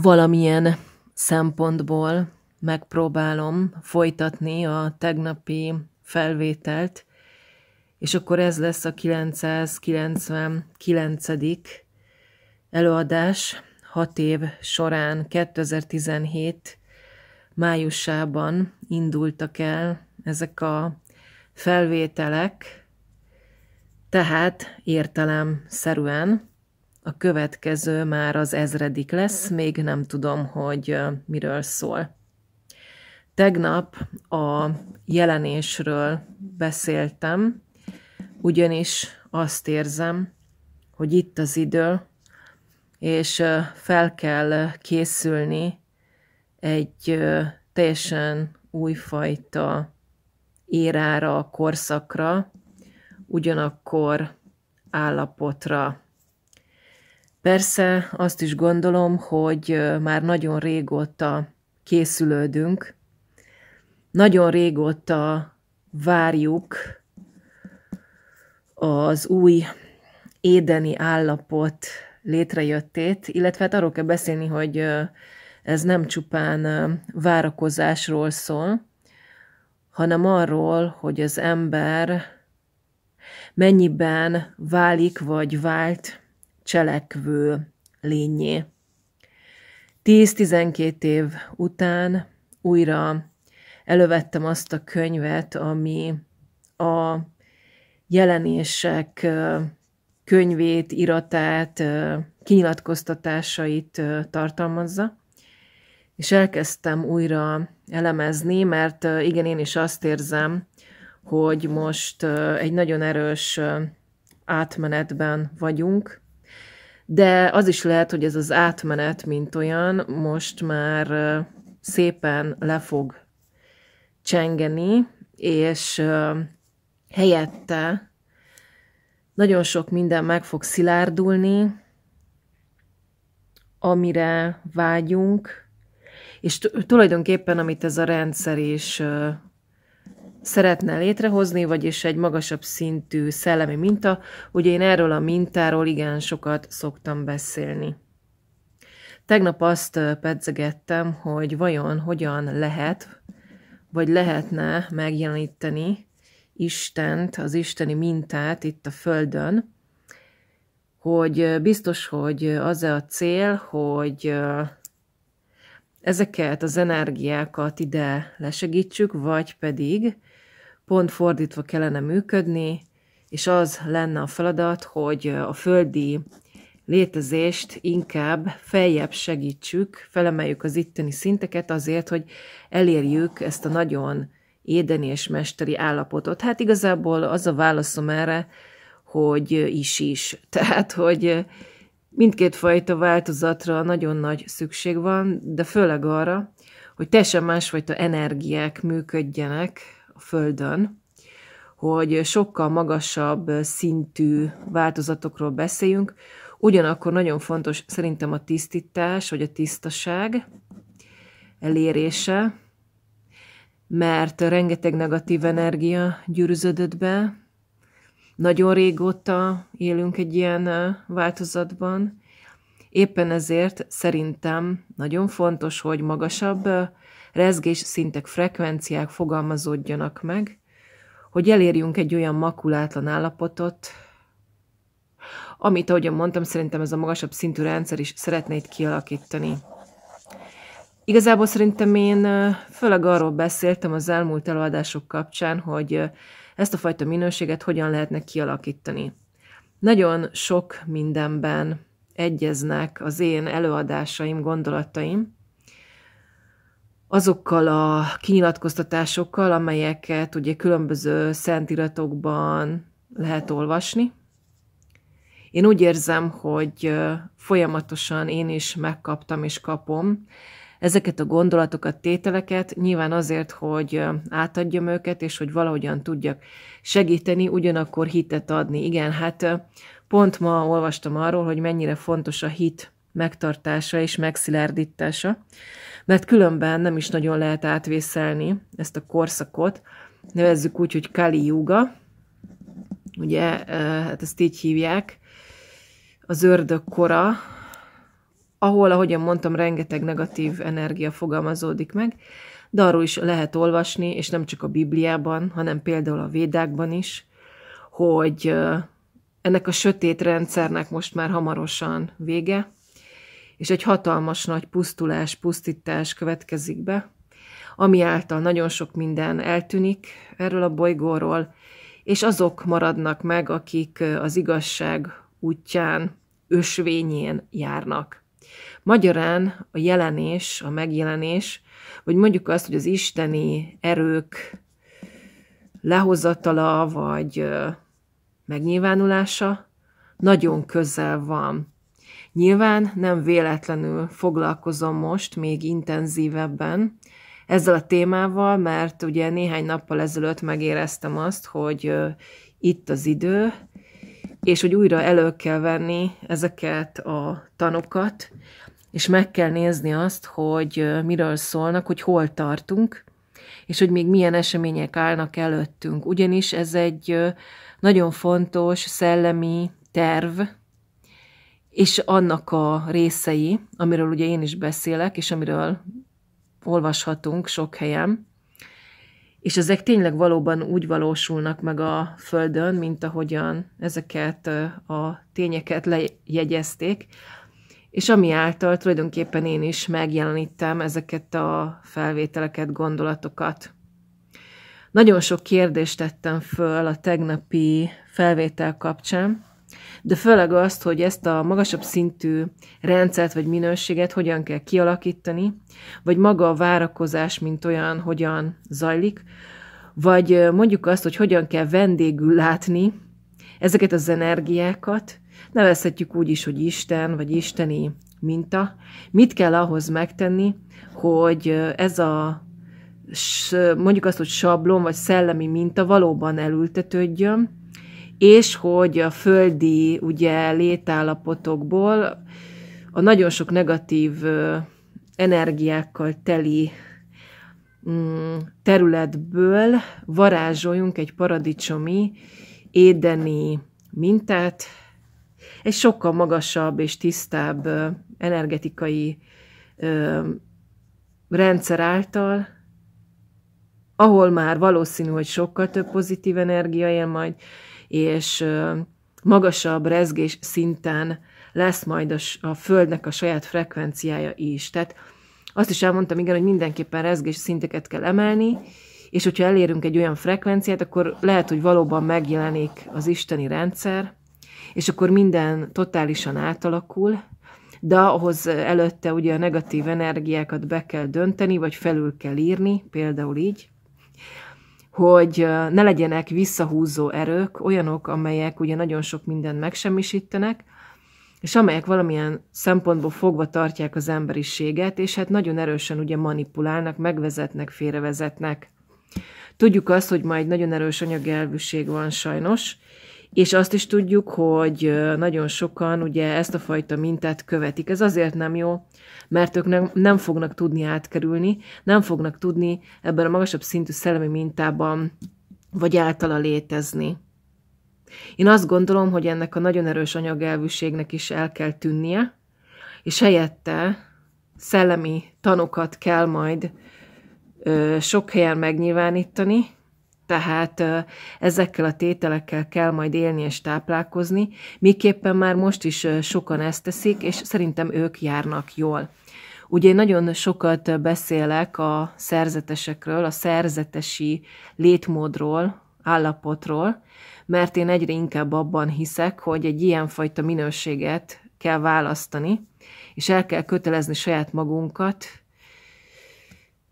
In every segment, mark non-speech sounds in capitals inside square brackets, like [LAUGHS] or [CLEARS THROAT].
valamilyen szempontból megpróbálom folytatni a tegnapi felvételt, és akkor ez lesz a 999. előadás 6 év során 2017 májusában indultak el ezek a felvételek, tehát értelemszerűen a következő már az ezredik lesz, még nem tudom, hogy miről szól. Tegnap a jelenésről beszéltem, ugyanis azt érzem, hogy itt az idő, és fel kell készülni egy teljesen újfajta érára, korszakra, ugyanakkor állapotra. Persze azt is gondolom, hogy már nagyon régóta készülődünk, nagyon régóta várjuk az új édeni állapot létrejöttét, illetve hát arról kell beszélni, hogy ez nem csupán várakozásról szól, hanem arról, hogy az ember mennyiben válik vagy vált cselekvő lényé. 10-12 év után újra elővettem azt a könyvet, ami a jelenések könyvét, iratát, kinyilatkoztatásait tartalmazza, és elkezdtem újra elemezni, mert igen, én is azt érzem, hogy most egy nagyon erős átmenetben vagyunk, de az is lehet, hogy ez az átmenet, mint olyan, most már szépen le fog csengeni, és helyette nagyon sok minden meg fog szilárdulni, amire vágyunk, és tulajdonképpen, amit ez a rendszer is szeretne létrehozni, vagyis egy magasabb szintű szellemi minta. Ugye én erről a mintáról igen sokat szoktam beszélni. Tegnap azt pedzegettem, hogy vajon hogyan lehet, vagy lehetne megjeleníteni Istent, az isteni mintát itt a Földön, hogy biztos, hogy az a cél, hogy ezeket az energiákat ide lesegítsük, vagy pedig pont fordítva kellene működni, és az lenne a feladat, hogy a földi létezést inkább feljebb segítsük, felemeljük az itteni szinteket azért, hogy elérjük ezt a nagyon édeni és mesteri állapotot. Hát igazából az a válaszom erre, hogy is-is. [LAUGHS] Tehát, hogy mindkét fajta változatra nagyon nagy szükség van, de főleg arra, hogy teljesen másfajta energiák működjenek Földön, hogy sokkal magasabb szintű változatokról beszéljünk, ugyanakkor nagyon fontos szerintem a tisztítás, vagy a tisztaság elérése, mert rengeteg negatív energia gyűrűzödött be, nagyon régóta élünk egy ilyen változatban, éppen ezért szerintem nagyon fontos, hogy magasabb rezgés szintek, frekvenciák fogalmazódjanak meg, hogy elérjünk egy olyan makulátlan állapotot, amit, ahogyan mondtam, szerintem ez a magasabb szintű rendszer is szeretne itt kialakítani. Igazából szerintem én főleg arról beszéltem az elmúlt előadások kapcsán, hogy ezt a fajta minőséget hogyan lehetne kialakítani. Nagyon sok mindenben egyeznek az én előadásaim, gondolataim, azokkal a kinyilatkoztatásokkal, amelyeket ugye különböző szentiratokban lehet olvasni. Én úgy érzem, hogy folyamatosan én is megkaptam és kapom ezeket a gondolatokat, tételeket, nyilván azért, hogy átadjam őket, és hogy valahogyan tudjak segíteni, ugyanakkor hitet adni. Igen, hát pont ma olvastam arról, hogy mennyire fontos a hit megtartása és megszilárdítása, mert különben nem is nagyon lehet átvészelni ezt a korszakot. Nevezzük úgy, hogy Kali Yuga, ugye, eh, hát ezt így hívják, az ördög kora, ahol, ahogyan mondtam, rengeteg negatív energia fogalmazódik meg, de arról is lehet olvasni, és nem csak a Bibliában, hanem például a Védákban is, hogy eh, ennek a sötét rendszernek most már hamarosan vége, és egy hatalmas nagy pusztulás, pusztítás következik be, ami által nagyon sok minden eltűnik erről a bolygóról, és azok maradnak meg, akik az igazság útján, ösvényén járnak. Magyarán a jelenés, a megjelenés, vagy mondjuk azt, hogy az isteni erők lehozatala, vagy megnyilvánulása nagyon közel van Nyilván nem véletlenül foglalkozom most még intenzívebben ezzel a témával, mert ugye néhány nappal ezelőtt megéreztem azt, hogy itt az idő, és hogy újra elő kell venni ezeket a tanokat, és meg kell nézni azt, hogy miről szólnak, hogy hol tartunk, és hogy még milyen események állnak előttünk. Ugyanis ez egy nagyon fontos szellemi terv, és annak a részei, amiről ugye én is beszélek, és amiről olvashatunk sok helyen, és ezek tényleg valóban úgy valósulnak meg a Földön, mint ahogyan ezeket a tényeket lejegyezték, és ami által tulajdonképpen én is megjelenítem ezeket a felvételeket, gondolatokat. Nagyon sok kérdést tettem föl a tegnapi felvétel kapcsán, de főleg azt, hogy ezt a magasabb szintű rendszert vagy minőséget hogyan kell kialakítani, vagy maga a várakozás, mint olyan, hogyan zajlik, vagy mondjuk azt, hogy hogyan kell vendégül látni ezeket az energiákat, nevezhetjük úgy is, hogy Isten, vagy isteni minta, mit kell ahhoz megtenni, hogy ez a mondjuk azt, hogy sablon vagy szellemi minta valóban elültetődjön, és hogy a földi ugye létállapotokból a nagyon sok negatív energiákkal teli mm, területből varázsoljunk egy paradicsomi, édeni mintát, egy sokkal magasabb és tisztább energetikai rendszer által, ahol már valószínű, hogy sokkal több pozitív energia él majd, és magasabb rezgés szinten lesz majd a, a Földnek a saját frekvenciája is. Tehát azt is elmondtam, igen, hogy mindenképpen rezgés szinteket kell emelni, és hogyha elérünk egy olyan frekvenciát, akkor lehet, hogy valóban megjelenik az isteni rendszer, és akkor minden totálisan átalakul, de ahhoz előtte ugye a negatív energiákat be kell dönteni, vagy felül kell írni, például így, hogy ne legyenek visszahúzó erők, olyanok, amelyek ugye nagyon sok mindent megsemmisítenek, és amelyek valamilyen szempontból fogva tartják az emberiséget, és hát nagyon erősen ugye manipulálnak, megvezetnek, félrevezetnek. Tudjuk azt, hogy ma egy nagyon erős anyagelvűség van sajnos, és azt is tudjuk, hogy nagyon sokan ugye ezt a fajta mintát követik. Ez azért nem jó, mert ők nem, nem fognak tudni átkerülni, nem fognak tudni ebben a magasabb szintű szellemi mintában vagy általa létezni. Én azt gondolom, hogy ennek a nagyon erős anyagelvűségnek is el kell tűnnie, és helyette szellemi tanokat kell majd ö, sok helyen megnyilvánítani, tehát ezekkel a tételekkel kell majd élni és táplálkozni, miképpen már most is sokan ezt teszik, és szerintem ők járnak jól. Ugye én nagyon sokat beszélek a szerzetesekről, a szerzetesi létmódról, állapotról, mert én egyre inkább abban hiszek, hogy egy ilyenfajta minőséget kell választani, és el kell kötelezni saját magunkat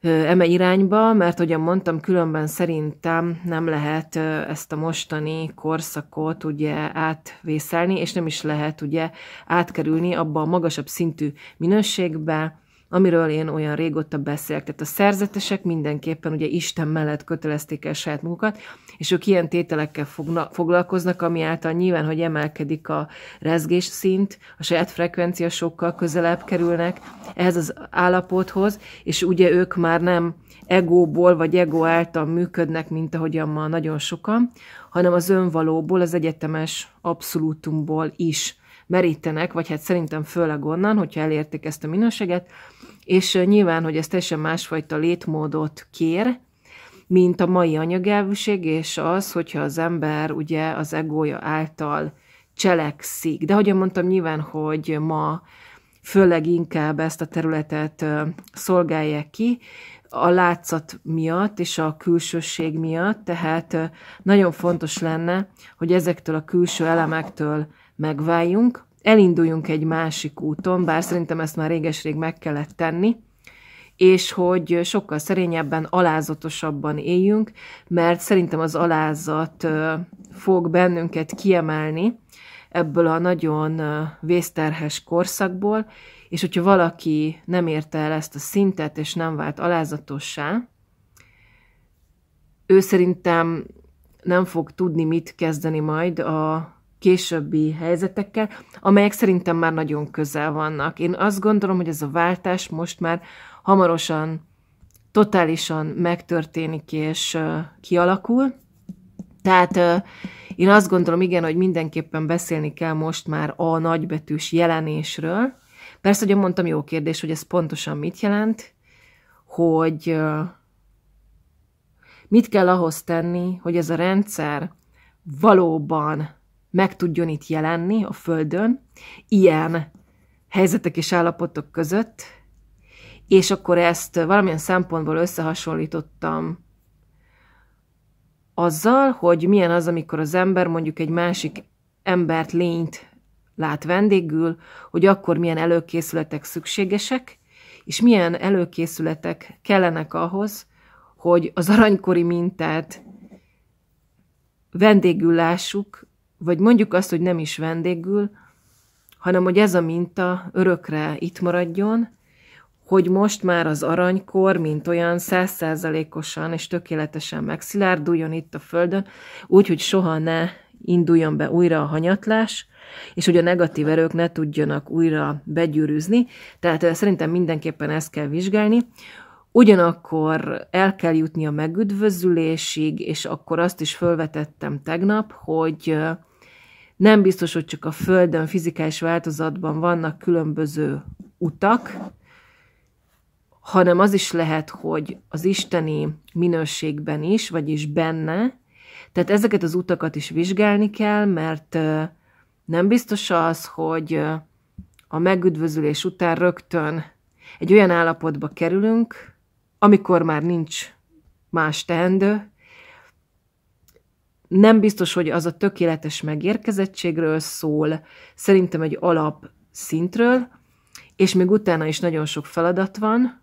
eme irányba, mert ahogyan mondtam, különben szerintem nem lehet ezt a mostani korszakot ugye átvészelni, és nem is lehet ugye átkerülni abba a magasabb szintű minőségbe, amiről én olyan régóta beszélek. Tehát a szerzetesek mindenképpen ugye Isten mellett kötelezték el saját magukat, és ők ilyen tételekkel fogna, foglalkoznak, ami által nyilván, hogy emelkedik a rezgés szint, a saját frekvencia sokkal közelebb kerülnek ehhez az állapothoz, és ugye ők már nem egóból vagy ego által működnek, mint ahogyan ma nagyon sokan, hanem az önvalóból, az egyetemes abszolútumból is merítenek, vagy hát szerintem főleg onnan, hogyha elérték ezt a minőséget, és nyilván, hogy ez teljesen másfajta létmódot kér, mint a mai anyagelvűség, és az, hogyha az ember ugye az egója által cselekszik. De ahogy mondtam, nyilván, hogy ma főleg inkább ezt a területet szolgálják ki, a látszat miatt és a külsőség miatt, tehát nagyon fontos lenne, hogy ezektől a külső elemektől megváljunk, elinduljunk egy másik úton, bár szerintem ezt már réges-rég meg kellett tenni, és hogy sokkal szerényebben, alázatosabban éljünk, mert szerintem az alázat fog bennünket kiemelni ebből a nagyon vészterhes korszakból, és hogyha valaki nem érte el ezt a szintet, és nem vált alázatossá, ő szerintem nem fog tudni mit kezdeni majd a későbbi helyzetekkel, amelyek szerintem már nagyon közel vannak. Én azt gondolom, hogy ez a váltás most már hamarosan, totálisan megtörténik és kialakul. Tehát én azt gondolom, igen, hogy mindenképpen beszélni kell most már a nagybetűs jelenésről. Persze, hogy mondtam, jó kérdés, hogy ez pontosan mit jelent, hogy mit kell ahhoz tenni, hogy ez a rendszer valóban meg tudjon itt jelenni a Földön, ilyen helyzetek és állapotok között, és akkor ezt valamilyen szempontból összehasonlítottam azzal, hogy milyen az, amikor az ember mondjuk egy másik embert, lényt lát vendégül, hogy akkor milyen előkészületek szükségesek, és milyen előkészületek kellenek ahhoz, hogy az aranykori mintát vendégül lássuk, vagy mondjuk azt, hogy nem is vendégül, hanem hogy ez a minta örökre itt maradjon, hogy most már az aranykor, mint olyan százszerzalékosan és tökéletesen megszilárduljon itt a Földön, úgyhogy soha ne induljon be újra a hanyatlás, és hogy a negatív erők ne tudjanak újra begyűrűzni. Tehát eh, szerintem mindenképpen ezt kell vizsgálni. Ugyanakkor el kell jutni a megüdvözülésig, és akkor azt is felvetettem tegnap, hogy eh, nem biztos, hogy csak a Földön fizikális változatban vannak különböző utak, hanem az is lehet, hogy az isteni minőségben is, vagyis benne. Tehát ezeket az utakat is vizsgálni kell, mert nem biztos az, hogy a megüdvözülés után rögtön egy olyan állapotba kerülünk, amikor már nincs más teendő, nem biztos, hogy az a tökéletes megérkezettségről szól, szerintem egy alap szintről, és még utána is nagyon sok feladat van,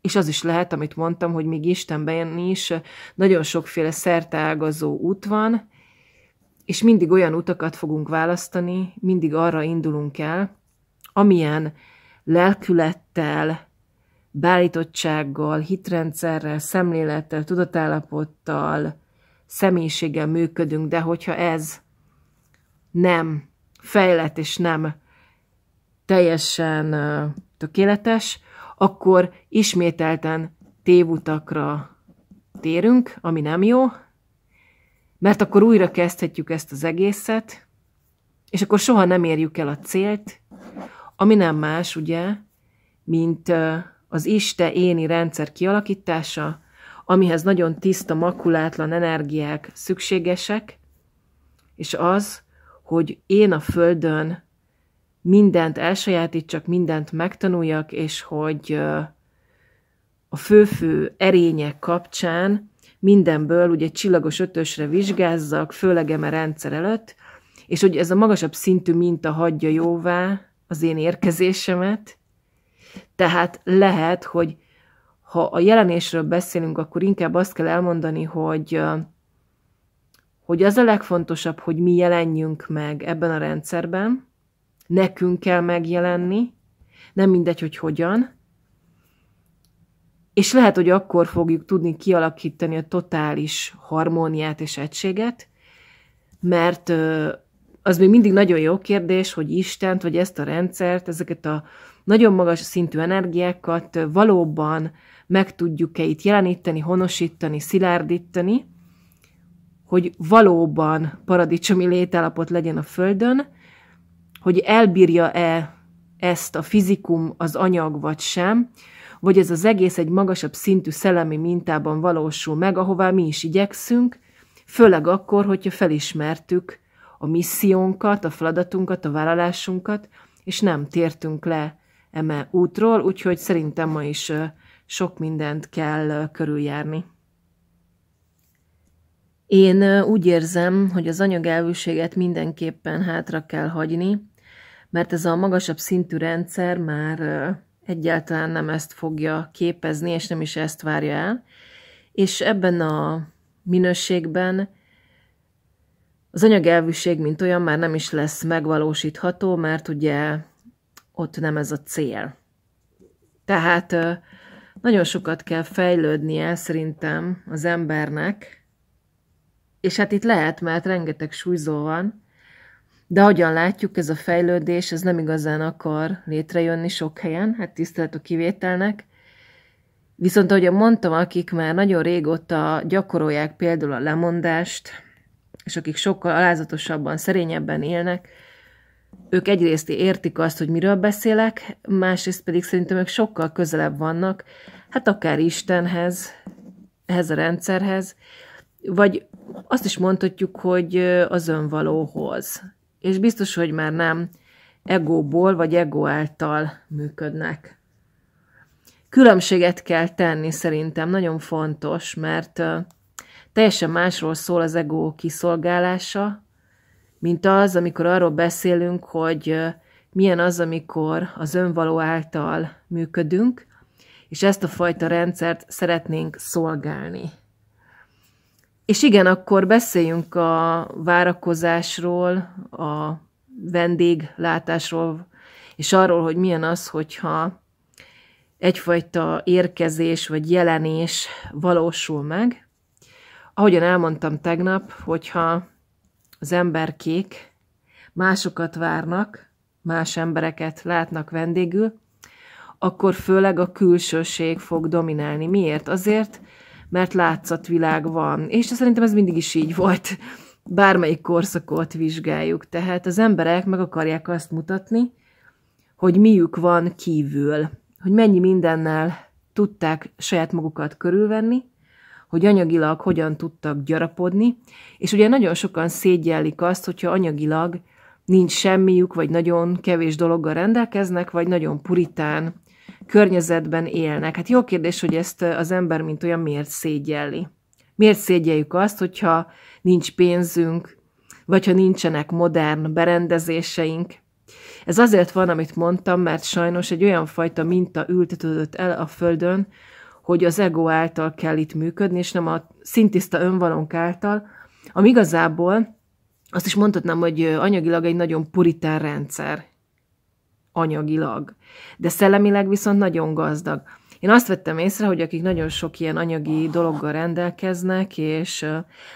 és az is lehet, amit mondtam, hogy még Istenben is nagyon sokféle szerteágazó út van, és mindig olyan utakat fogunk választani, mindig arra indulunk el, amilyen lelkülettel, beállítottsággal, hitrendszerrel, szemlélettel, tudatállapottal, személyiséggel működünk, de hogyha ez nem fejlett és nem teljesen tökéletes, akkor ismételten tévutakra térünk, ami nem jó, mert akkor újra kezdhetjük ezt az egészet, és akkor soha nem érjük el a célt, ami nem más, ugye, mint az Iste éni rendszer kialakítása, amihez nagyon tiszta, makulátlan energiák szükségesek, és az, hogy én a Földön mindent elsajátítsak, mindent megtanuljak, és hogy a főfő erények kapcsán mindenből ugye csillagos ötösre vizsgázzak, főleg eme rendszer előtt, és hogy ez a magasabb szintű minta hagyja jóvá az én érkezésemet, tehát lehet, hogy ha a jelenésről beszélünk, akkor inkább azt kell elmondani, hogy, hogy az a legfontosabb, hogy mi jelenjünk meg ebben a rendszerben, nekünk kell megjelenni, nem mindegy, hogy hogyan, és lehet, hogy akkor fogjuk tudni kialakítani a totális harmóniát és egységet, mert az még mindig nagyon jó kérdés, hogy Istent, vagy ezt a rendszert, ezeket a nagyon magas szintű energiákat valóban meg tudjuk-e itt jeleníteni, honosítani, szilárdítani, hogy valóban paradicsomi létállapot legyen a Földön, hogy elbírja-e ezt a fizikum, az anyag vagy sem, vagy ez az egész egy magasabb szintű szellemi mintában valósul meg, ahová mi is igyekszünk, főleg akkor, hogyha felismertük a missziónkat, a feladatunkat, a vállalásunkat, és nem tértünk le eme útról, úgyhogy szerintem ma is sok mindent kell körüljárni. Én úgy érzem, hogy az anyagelvűséget mindenképpen hátra kell hagyni, mert ez a magasabb szintű rendszer már egyáltalán nem ezt fogja képezni, és nem is ezt várja el. És ebben a minőségben az anyagelvűség, mint olyan, már nem is lesz megvalósítható, mert ugye ott nem ez a cél. Tehát nagyon sokat kell fejlődnie szerintem az embernek, és hát itt lehet, mert rengeteg súlyzó van, de ahogyan látjuk, ez a fejlődés, ez nem igazán akar létrejönni sok helyen, hát tisztelet a kivételnek. Viszont ahogy mondtam, akik már nagyon régóta gyakorolják például a lemondást, és akik sokkal alázatosabban, szerényebben élnek, ők egyrészt értik azt, hogy miről beszélek, másrészt pedig szerintem ők sokkal közelebb vannak, hát akár Istenhez, ehhez a rendszerhez, vagy azt is mondhatjuk, hogy az önvalóhoz. És biztos, hogy már nem egóból vagy ego által működnek. Különbséget kell tenni szerintem, nagyon fontos, mert teljesen másról szól az ego kiszolgálása, mint az, amikor arról beszélünk, hogy milyen az, amikor az önvaló által működünk, és ezt a fajta rendszert szeretnénk szolgálni. És igen, akkor beszéljünk a várakozásról, a vendéglátásról, és arról, hogy milyen az, hogyha egyfajta érkezés vagy jelenés valósul meg. Ahogyan elmondtam tegnap, hogyha az emberkék, másokat várnak, más embereket látnak vendégül, akkor főleg a külsőség fog dominálni. Miért? Azért, mert látszatvilág van. És szerintem ez mindig is így volt. Bármelyik korszakot vizsgáljuk. Tehát az emberek meg akarják azt mutatni, hogy miük van kívül, hogy mennyi mindennel tudták saját magukat körülvenni, hogy anyagilag hogyan tudtak gyarapodni, és ugye nagyon sokan szégyellik azt, hogyha anyagilag nincs semmiük, vagy nagyon kevés dologgal rendelkeznek, vagy nagyon puritán környezetben élnek. Hát jó kérdés, hogy ezt az ember, mint olyan, miért szégyelli. Miért szégyeljük azt, hogyha nincs pénzünk, vagy ha nincsenek modern berendezéseink. Ez azért van, amit mondtam, mert sajnos egy olyan fajta minta ültetődött el a Földön, hogy az ego által kell itt működni, és nem a szintiszta önvalónk által, ami igazából, azt is mondhatnám, hogy anyagilag egy nagyon puritán rendszer. Anyagilag. De szellemileg viszont nagyon gazdag. Én azt vettem észre, hogy akik nagyon sok ilyen anyagi dologgal rendelkeznek, és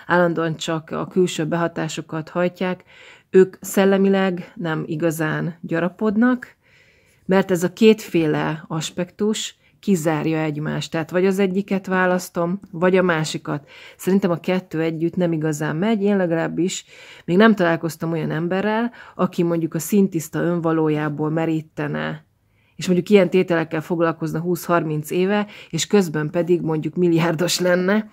állandóan csak a külső behatásokat hajtják, ők szellemileg nem igazán gyarapodnak, mert ez a kétféle aspektus, kizárja egymást. Tehát vagy az egyiket választom, vagy a másikat. Szerintem a kettő együtt nem igazán megy, én legalábbis még nem találkoztam olyan emberrel, aki mondjuk a szintiszta önvalójából merítene és mondjuk ilyen tételekkel foglalkozna 20-30 éve, és közben pedig mondjuk milliárdos lenne,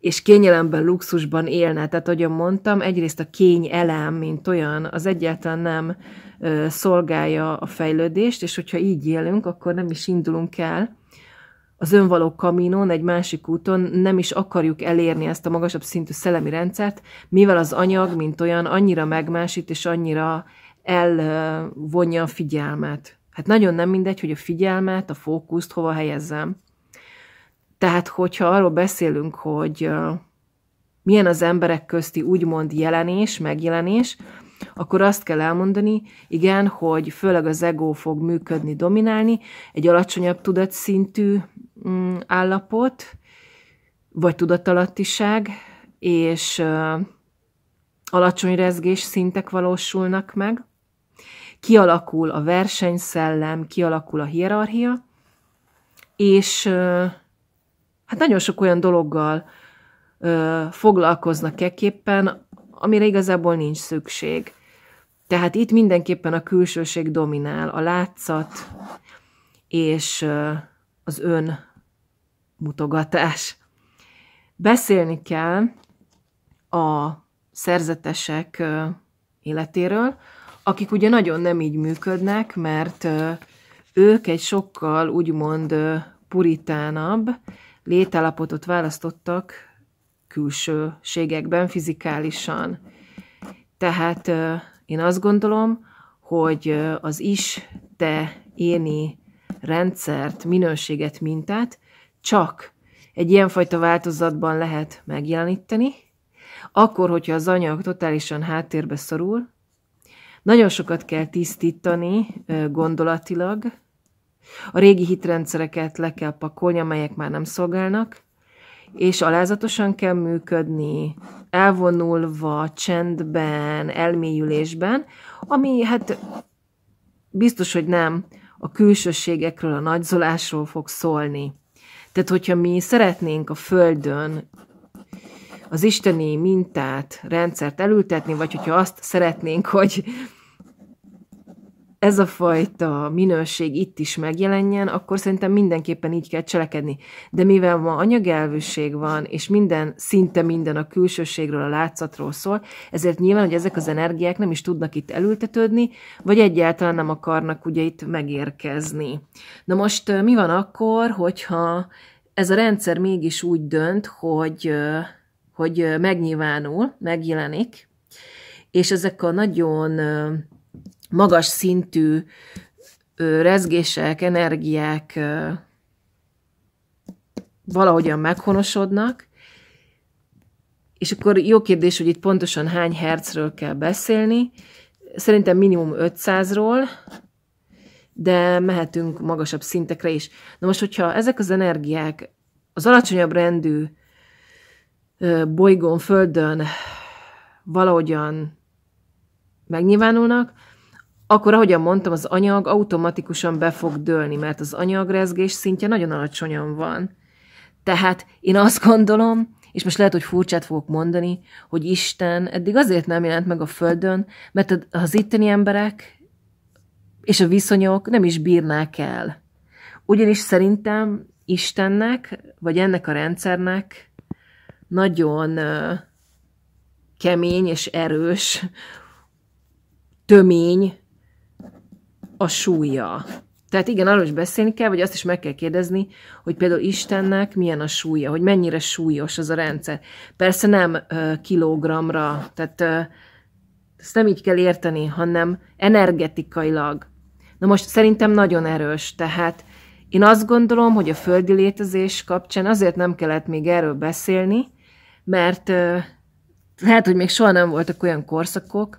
és kényelemben, luxusban élne. Tehát, ahogy mondtam, egyrészt a kény elem, mint olyan, az egyáltalán nem szolgálja a fejlődést, és hogyha így élünk, akkor nem is indulunk el az önvaló kaminon, egy másik úton nem is akarjuk elérni ezt a magasabb szintű szellemi rendszert, mivel az anyag, mint olyan, annyira megmásít, és annyira elvonja a figyelmet. Hát nagyon nem mindegy, hogy a figyelmet, a fókuszt hova helyezzem. Tehát, hogyha arról beszélünk, hogy milyen az emberek közti úgymond jelenés, megjelenés, akkor azt kell elmondani, igen, hogy főleg az ego fog működni, dominálni, egy alacsonyabb tudatszintű mm, állapot, vagy tudatalattiság, és alacsony rezgés szintek valósulnak meg, kialakul a versenyszellem, kialakul a hierarchia, és hát nagyon sok olyan dologgal foglalkoznak ekképpen, amire igazából nincs szükség. Tehát itt mindenképpen a külsőség dominál, a látszat és az ön mutogatás. Beszélni kell a szerzetesek életéről, akik ugye nagyon nem így működnek, mert ők egy sokkal úgymond puritánabb létállapotot választottak külsőségekben, fizikálisan. Tehát én azt gondolom, hogy az is te éni rendszert, minőséget, mintát csak egy ilyenfajta változatban lehet megjeleníteni, akkor, hogyha az anyag totálisan háttérbe szorul, nagyon sokat kell tisztítani gondolatilag, a régi hitrendszereket le kell pakolni, amelyek már nem szolgálnak, és alázatosan kell működni, elvonulva, csendben, elmélyülésben, ami hát biztos, hogy nem a külsőségekről, a nagyzolásról fog szólni. Tehát, hogyha mi szeretnénk a Földön az isteni mintát, rendszert elültetni, vagy hogyha azt szeretnénk, hogy ez a fajta minőség itt is megjelenjen, akkor szerintem mindenképpen így kell cselekedni. De mivel ma anyagelvűség van, és minden, szinte minden a külsőségről, a látszatról szól, ezért nyilván, hogy ezek az energiák nem is tudnak itt elültetődni, vagy egyáltalán nem akarnak ugye itt megérkezni. Na most mi van akkor, hogyha ez a rendszer mégis úgy dönt, hogy, hogy megnyilvánul, megjelenik, és ezek a nagyon magas szintű rezgések, energiák valahogyan meghonosodnak, és akkor jó kérdés, hogy itt pontosan hány hercről kell beszélni. Szerintem minimum 500-ról, de mehetünk magasabb szintekre is. Na most, hogyha ezek az energiák az alacsonyabb rendű bolygón, földön valahogyan megnyilvánulnak, akkor, ahogyan mondtam, az anyag automatikusan be fog dőlni, mert az anyagrezgés szintje nagyon alacsonyan van. Tehát én azt gondolom, és most lehet, hogy furcsát fogok mondani, hogy Isten eddig azért nem jelent meg a Földön, mert az itteni emberek és a viszonyok nem is bírnák el. Ugyanis szerintem Istennek, vagy ennek a rendszernek nagyon kemény és erős, tömény a súlya. Tehát igen, arról is beszélni kell, vagy azt is meg kell kérdezni, hogy például Istennek milyen a súlya, hogy mennyire súlyos az a rendszer. Persze nem ö, kilogramra, tehát ö, ezt nem így kell érteni, hanem energetikailag. Na most szerintem nagyon erős, tehát én azt gondolom, hogy a földi létezés kapcsán azért nem kellett még erről beszélni, mert ö, lehet, hogy még soha nem voltak olyan korszakok,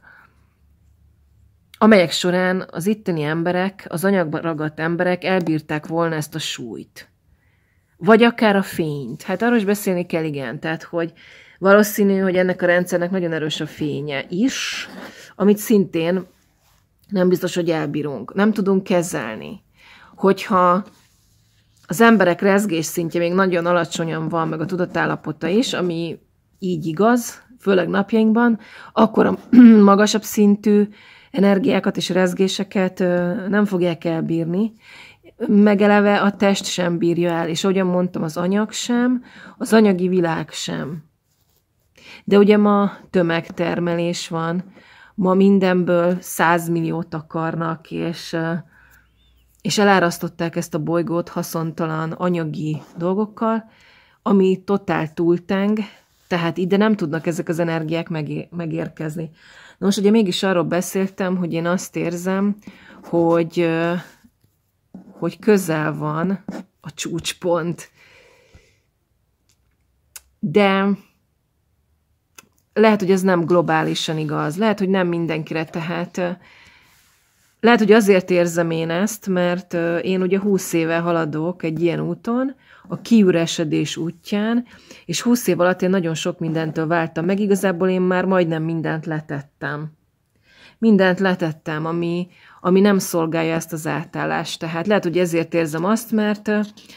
amelyek során az itteni emberek, az anyagban ragadt emberek elbírták volna ezt a súlyt. Vagy akár a fényt. Hát arról is beszélni kell, igen. Tehát, hogy valószínű, hogy ennek a rendszernek nagyon erős a fénye is, amit szintén nem biztos, hogy elbírunk. Nem tudunk kezelni. Hogyha az emberek rezgés szintje még nagyon alacsonyan van, meg a tudatállapota is, ami így igaz, főleg napjainkban, akkor a [CLEARS THROAT] magasabb szintű energiákat és rezgéseket nem fogják elbírni, megeleve a test sem bírja el, és ahogyan mondtam, az anyag sem, az anyagi világ sem. De ugye ma tömegtermelés van, ma mindenből 100 akarnak, és, és elárasztották ezt a bolygót haszontalan anyagi dolgokkal, ami totál túlteng, tehát ide nem tudnak ezek az energiák megérkezni. Na most ugye mégis arról beszéltem, hogy én azt érzem, hogy, hogy közel van a csúcspont. De lehet, hogy ez nem globálisan igaz, lehet, hogy nem mindenkire, tehát lehet, hogy azért érzem én ezt, mert én ugye 20 éve haladok egy ilyen úton, a kiüresedés útján, és 20 év alatt én nagyon sok mindentől váltam meg, igazából én már majdnem mindent letettem. Mindent letettem, ami, ami nem szolgálja ezt az átállást. Tehát lehet, hogy ezért érzem azt, mert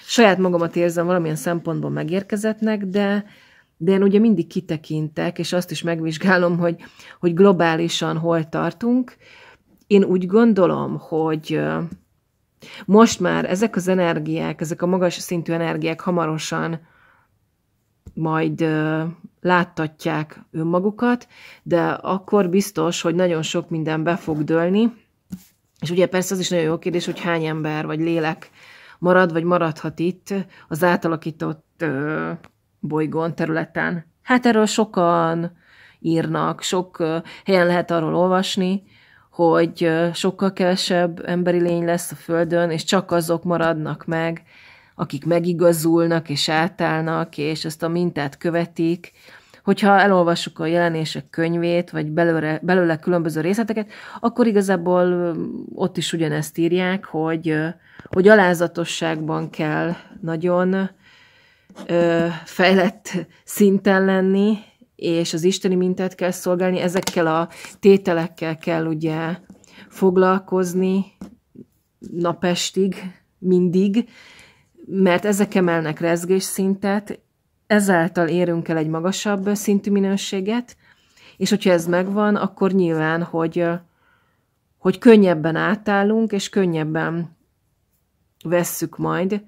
saját magamat érzem valamilyen szempontból megérkezetnek, de, de én ugye mindig kitekintek, és azt is megvizsgálom, hogy, hogy globálisan hol tartunk. Én úgy gondolom, hogy most már ezek az energiák, ezek a magas szintű energiák hamarosan majd ö, láttatják önmagukat, de akkor biztos, hogy nagyon sok minden be fog dőlni. És ugye persze az is nagyon jó kérdés, hogy hány ember vagy lélek marad, vagy maradhat itt az átalakított ö, bolygón, területen. Hát erről sokan írnak, sok ö, helyen lehet arról olvasni, hogy sokkal kevesebb emberi lény lesz a Földön, és csak azok maradnak meg, akik megigazulnak és átállnak, és ezt a mintát követik. Hogyha elolvassuk a jelenések könyvét, vagy belőle, belőle különböző részleteket, akkor igazából ott is ugyanezt írják, hogy, hogy alázatosságban kell nagyon fejlett szinten lenni, és az isteni mintát kell szolgálni, ezekkel a tételekkel kell ugye foglalkozni napestig, mindig, mert ezek emelnek rezgésszintet, ezáltal érünk el egy magasabb szintű minőséget, és hogyha ez megvan, akkor nyilván, hogy, hogy könnyebben átállunk, és könnyebben vesszük majd.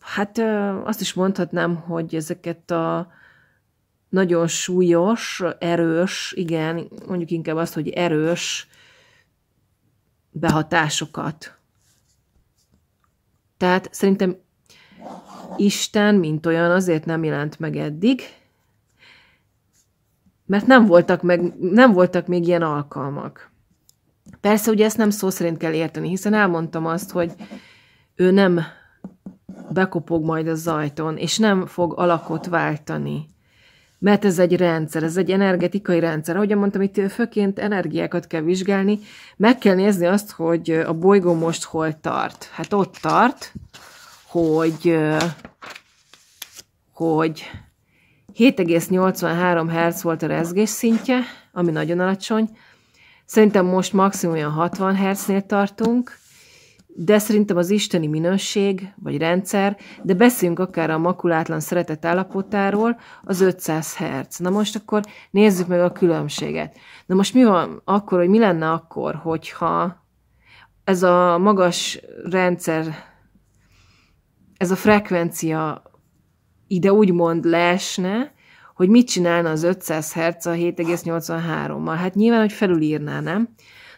Hát azt is mondhatnám, hogy ezeket a nagyon súlyos, erős, igen, mondjuk inkább azt, hogy erős behatásokat. Tehát szerintem Isten, mint olyan, azért nem jelent meg eddig, mert nem voltak, meg, nem voltak még ilyen alkalmak. Persze, ugye ezt nem szó szerint kell érteni, hiszen elmondtam azt, hogy ő nem bekopog majd az ajtón, és nem fog alakot váltani mert ez egy rendszer, ez egy energetikai rendszer. Ahogy mondtam, itt főként energiákat kell vizsgálni, meg kell nézni azt, hogy a bolygó most hol tart. Hát ott tart, hogy, hogy 7,83 Hz volt a rezgés szintje, ami nagyon alacsony. Szerintem most maximum olyan 60 Hz-nél tartunk, de szerintem az isteni minőség, vagy rendszer, de beszéljünk akár a makulátlan szeretet állapotáról, az 500 Hz. Na most akkor nézzük meg a különbséget. Na most mi van akkor, hogy mi lenne akkor, hogyha ez a magas rendszer, ez a frekvencia ide úgymond leesne, hogy mit csinálna az 500 Hz a 7,83-mal. Hát nyilván, hogy felülírná, nem?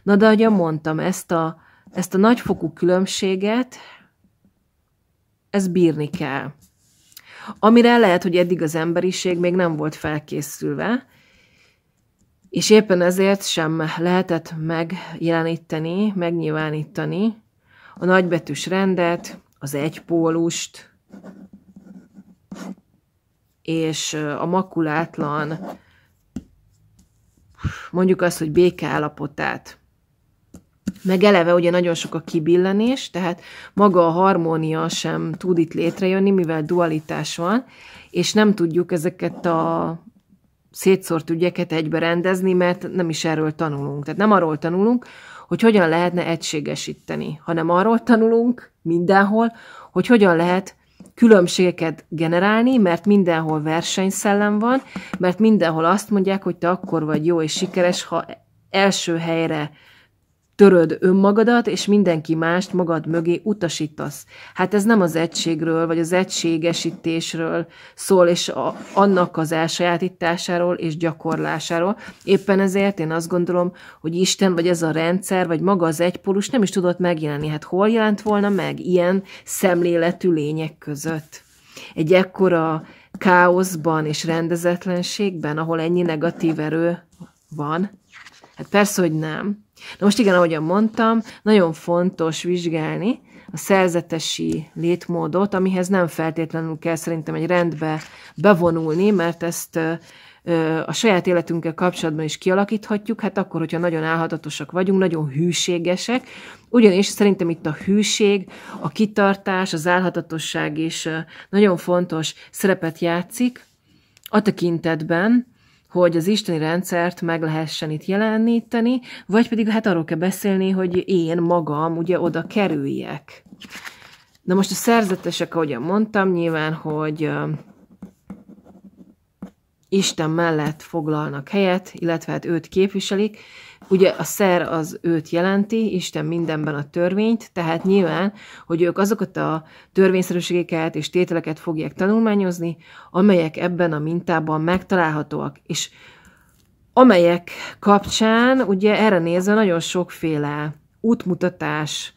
Na de ahogy mondtam, ezt a ezt a nagyfokú különbséget, ez bírni kell. Amire lehet, hogy eddig az emberiség még nem volt felkészülve, és éppen ezért sem lehetett megjeleníteni, megnyilvánítani a nagybetűs rendet, az egypólust, és a makulátlan, mondjuk azt, hogy békeállapotát meg eleve ugye nagyon sok a kibillenés, tehát maga a harmónia sem tud itt létrejönni, mivel dualitás van, és nem tudjuk ezeket a szétszórt ügyeket egybe rendezni, mert nem is erről tanulunk. Tehát nem arról tanulunk, hogy hogyan lehetne egységesíteni, hanem arról tanulunk mindenhol, hogy hogyan lehet különbségeket generálni, mert mindenhol versenyszellem van, mert mindenhol azt mondják, hogy te akkor vagy jó és sikeres, ha első helyre töröd önmagadat, és mindenki mást magad mögé utasítasz. Hát ez nem az egységről, vagy az egységesítésről szól, és a, annak az elsajátításáról és gyakorlásáról. Éppen ezért én azt gondolom, hogy Isten, vagy ez a rendszer, vagy maga az egypólus nem is tudott megjelenni. Hát hol jelent volna meg ilyen szemléletű lények között? Egy ekkora káoszban és rendezetlenségben, ahol ennyi negatív erő van? Hát persze, hogy nem. Na most igen, ahogyan mondtam, nagyon fontos vizsgálni a szerzetesi létmódot, amihez nem feltétlenül kell szerintem egy rendbe bevonulni, mert ezt a saját életünkkel kapcsolatban is kialakíthatjuk, hát akkor, hogyha nagyon álhatatosak vagyunk, nagyon hűségesek, ugyanis szerintem itt a hűség, a kitartás, az álhatatosság is nagyon fontos szerepet játszik a tekintetben, hogy az isteni rendszert meg lehessen itt jeleníteni, vagy pedig hát arról kell beszélni, hogy én magam ugye oda kerüljek. Na most a szerzetesek, ahogyan mondtam, nyilván, hogy Isten mellett foglalnak helyet, illetve hát őt képviselik, Ugye a szer az őt jelenti, Isten mindenben a törvényt, tehát nyilván, hogy ők azokat a törvényszerűségeket és tételeket fogják tanulmányozni, amelyek ebben a mintában megtalálhatóak, és amelyek kapcsán ugye erre nézve nagyon sokféle útmutatás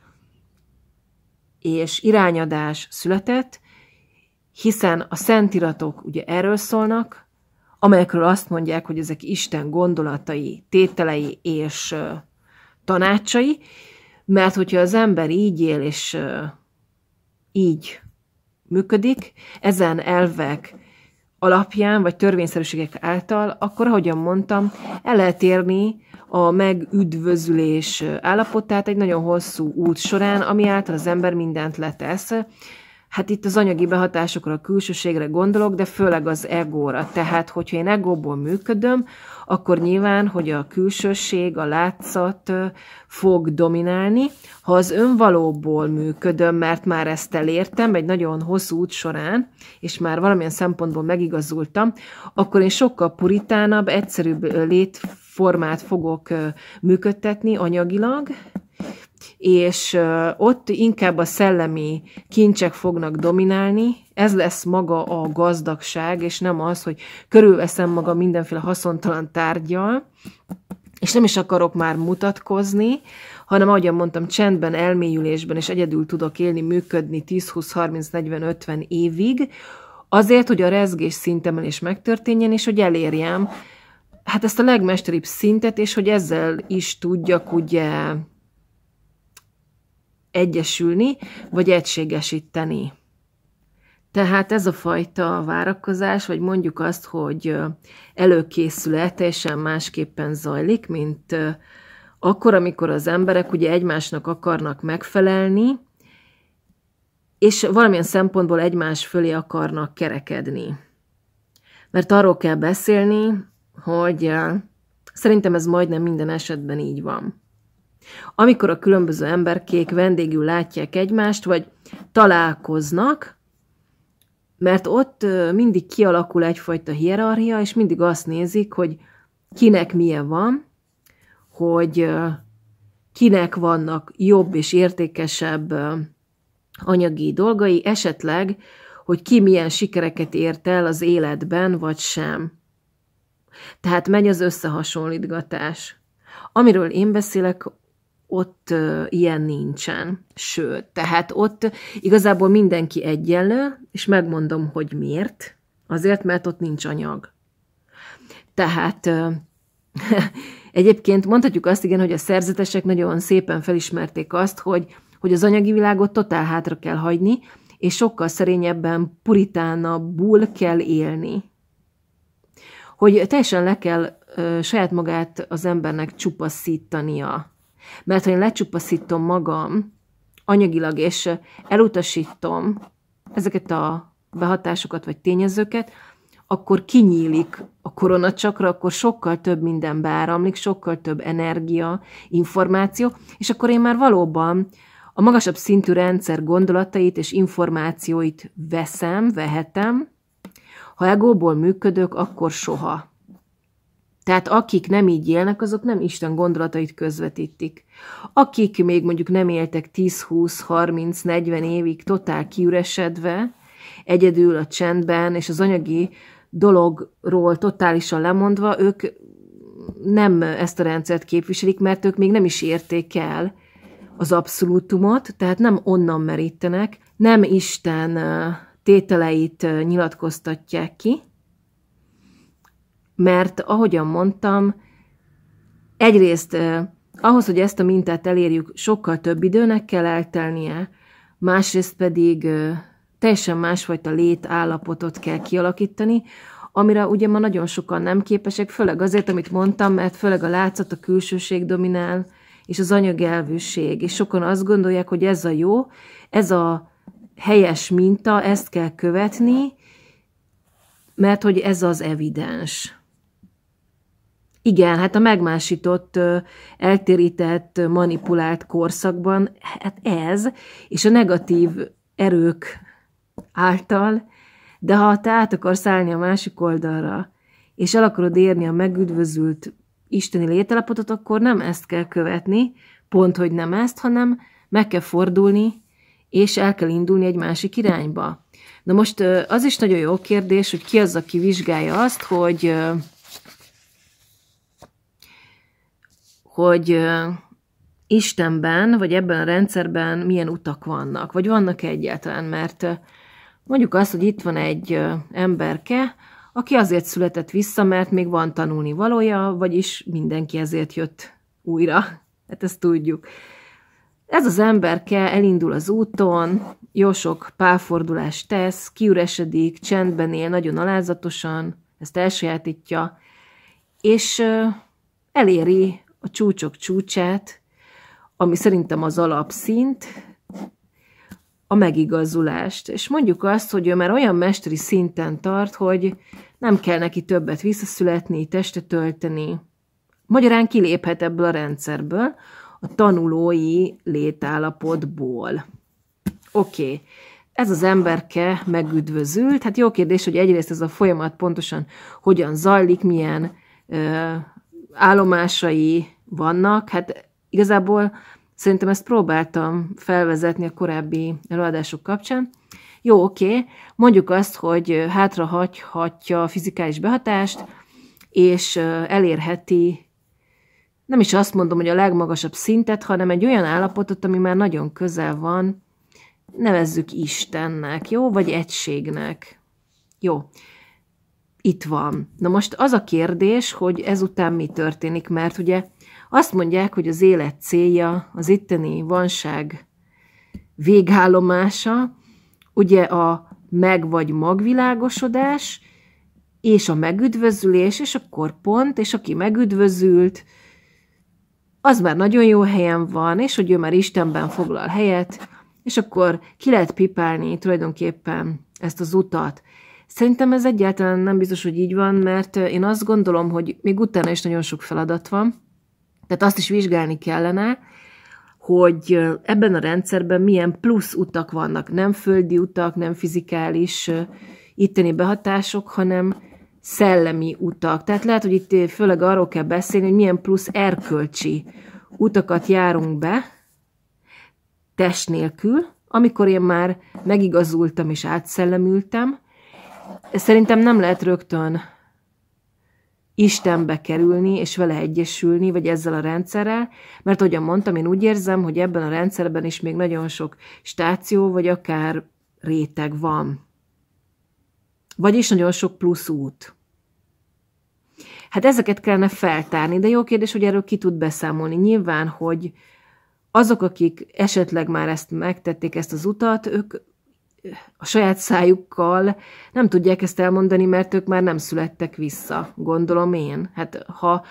és irányadás született, hiszen a szentiratok ugye erről szólnak, amelyekről azt mondják, hogy ezek Isten gondolatai, tételei és tanácsai, mert hogyha az ember így él és így működik, ezen elvek alapján, vagy törvényszerűségek által, akkor, ahogyan mondtam, el lehet érni a megüdvözülés állapotát egy nagyon hosszú út során, ami által az ember mindent letesz, Hát itt az anyagi behatásokra, a külsőségre gondolok, de főleg az egóra. Tehát, hogyha én egóból működöm, akkor nyilván, hogy a külsőség, a látszat fog dominálni. Ha az önvalóból működöm, mert már ezt elértem egy nagyon hosszú út során, és már valamilyen szempontból megigazultam, akkor én sokkal puritánabb, egyszerűbb lét formát fogok működtetni anyagilag, és ott inkább a szellemi kincsek fognak dominálni, ez lesz maga a gazdagság, és nem az, hogy körülveszem magam mindenféle haszontalan tárgyal, és nem is akarok már mutatkozni, hanem ahogyan mondtam, csendben, elmélyülésben és egyedül tudok élni, működni 10, 20, 30, 40, 50 évig, azért, hogy a rezgés is megtörténjen, és hogy elérjem hát ezt a legmesteribb szintet, és hogy ezzel is tudjak ugye egyesülni, vagy egységesíteni. Tehát ez a fajta várakozás, vagy mondjuk azt, hogy előkészület teljesen másképpen zajlik, mint akkor, amikor az emberek ugye egymásnak akarnak megfelelni, és valamilyen szempontból egymás fölé akarnak kerekedni. Mert arról kell beszélni, hogy szerintem ez majdnem minden esetben így van. Amikor a különböző emberkék vendégül látják egymást, vagy találkoznak, mert ott mindig kialakul egyfajta hierarchia, és mindig azt nézik, hogy kinek milyen van, hogy kinek vannak jobb és értékesebb anyagi dolgai, esetleg, hogy ki milyen sikereket ért el az életben, vagy sem. Tehát megy az összehasonlítgatás. Amiről én beszélek, ott ilyen nincsen. Sőt, tehát ott igazából mindenki egyenlő, és megmondom, hogy miért. Azért, mert ott nincs anyag. Tehát [LAUGHS] egyébként mondhatjuk azt igen, hogy a szerzetesek nagyon szépen felismerték azt, hogy, hogy az anyagi világot totál hátra kell hagyni, és sokkal szerényebben, puritánabbul kell élni. Hogy teljesen le kell ö, saját magát az embernek csupaszítania mert ha én lecsupaszítom magam anyagilag, és elutasítom ezeket a behatásokat vagy tényezőket, akkor kinyílik a koronacsakra, akkor sokkal több minden beáramlik, sokkal több energia, információ, és akkor én már valóban a magasabb szintű rendszer gondolatait és információit veszem, vehetem, ha egóból működök, akkor soha. Tehát akik nem így élnek, azok nem Isten gondolatait közvetítik. Akik még mondjuk nem éltek 10, 20, 30, 40 évig totál kiüresedve, egyedül a csendben és az anyagi dologról totálisan lemondva, ők nem ezt a rendszert képviselik, mert ők még nem is érték el az abszolútumot, tehát nem onnan merítenek, nem Isten tételeit nyilatkoztatják ki, mert ahogyan mondtam, egyrészt eh, ahhoz, hogy ezt a mintát elérjük, sokkal több időnek kell eltelnie, másrészt pedig eh, teljesen másfajta létállapotot kell kialakítani, amire ugye ma nagyon sokan nem képesek, főleg azért, amit mondtam, mert főleg a látszat, a külsőség dominál, és az anyagelvűség, és sokan azt gondolják, hogy ez a jó, ez a helyes minta, ezt kell követni, mert hogy ez az evidens. Igen, hát a megmásított, eltérített, manipulált korszakban, hát ez, és a negatív erők által, de ha te át akarsz állni a másik oldalra, és el akarod érni a megüdvözült isteni lételapotot, akkor nem ezt kell követni, pont, hogy nem ezt, hanem meg kell fordulni, és el kell indulni egy másik irányba. Na most az is nagyon jó kérdés, hogy ki az, aki vizsgálja azt, hogy hogy Istenben, vagy ebben a rendszerben milyen utak vannak, vagy vannak -e egyáltalán, mert mondjuk azt, hogy itt van egy emberke, aki azért született vissza, mert még van tanulni valója, vagyis mindenki ezért jött újra. Hát ezt tudjuk. Ez az emberke elindul az úton, jó sok párfordulást tesz, kiüresedik, csendben él, nagyon alázatosan, ezt elsajátítja, és eléri a csúcsok csúcsát, ami szerintem az alapszint, a megigazulást. És mondjuk azt, hogy ő már olyan mesteri szinten tart, hogy nem kell neki többet visszaszületni, testet tölteni. Magyarán kiléphet ebből a rendszerből, a tanulói létállapotból. Oké, okay. ez az emberke megüdvözült. Hát jó kérdés, hogy egyrészt ez a folyamat pontosan hogyan zajlik, milyen állomásai vannak, hát igazából szerintem ezt próbáltam felvezetni a korábbi előadások kapcsán. Jó, oké, okay. mondjuk azt, hogy hátra hagyhatja a fizikális behatást, és elérheti nem is azt mondom, hogy a legmagasabb szintet, hanem egy olyan állapotot, ami már nagyon közel van, nevezzük Istennek, jó? Vagy egységnek. Jó itt van. Na most az a kérdés, hogy ezután mi történik, mert ugye azt mondják, hogy az élet célja, az itteni vanság végállomása, ugye a meg vagy magvilágosodás, és a megüdvözülés, és akkor pont, és aki megüdvözült, az már nagyon jó helyen van, és hogy ő már Istenben foglal helyet, és akkor ki lehet pipálni tulajdonképpen ezt az utat. Szerintem ez egyáltalán nem biztos, hogy így van, mert én azt gondolom, hogy még utána is nagyon sok feladat van, tehát azt is vizsgálni kellene, hogy ebben a rendszerben milyen plusz utak vannak, nem földi utak, nem fizikális itteni behatások, hanem szellemi utak. Tehát lehet, hogy itt főleg arról kell beszélni, hogy milyen plusz erkölcsi utakat járunk be, test nélkül, amikor én már megigazultam és átszellemültem, Szerintem nem lehet rögtön Istenbe kerülni, és vele egyesülni, vagy ezzel a rendszerrel, mert ahogyan mondtam, én úgy érzem, hogy ebben a rendszerben is még nagyon sok stáció, vagy akár réteg van. Vagyis nagyon sok plusz út. Hát ezeket kellene feltárni, de jó kérdés, hogy erről ki tud beszámolni. Nyilván, hogy azok, akik esetleg már ezt megtették, ezt az utat, ők a saját szájukkal nem tudják ezt elmondani, mert ők már nem születtek vissza, gondolom én. Hát ha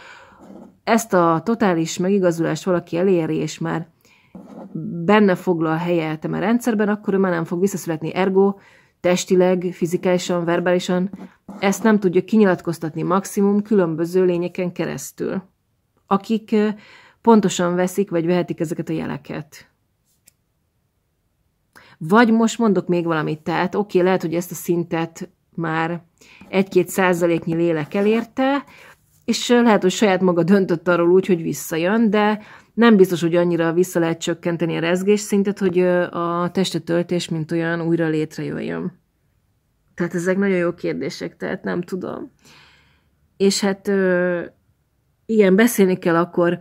ezt a totális megigazulást valaki eléri, és már benne foglal helyet a rendszerben, akkor ő már nem fog visszaszületni. Ergo testileg, fizikálisan, verbálisan ezt nem tudja kinyilatkoztatni maximum különböző lényeken keresztül, akik eh, pontosan veszik vagy vehetik ezeket a jeleket. Vagy most mondok még valamit, tehát oké, okay, lehet, hogy ezt a szintet már egy-két százaléknyi lélek elérte, és lehet, hogy saját maga döntött arról úgy, hogy visszajön, de nem biztos, hogy annyira vissza lehet csökkenteni a rezgés szintet, hogy a testetöltés mint olyan újra létrejöjjön. Tehát ezek nagyon jó kérdések, tehát nem tudom. És hát igen, beszélni kell akkor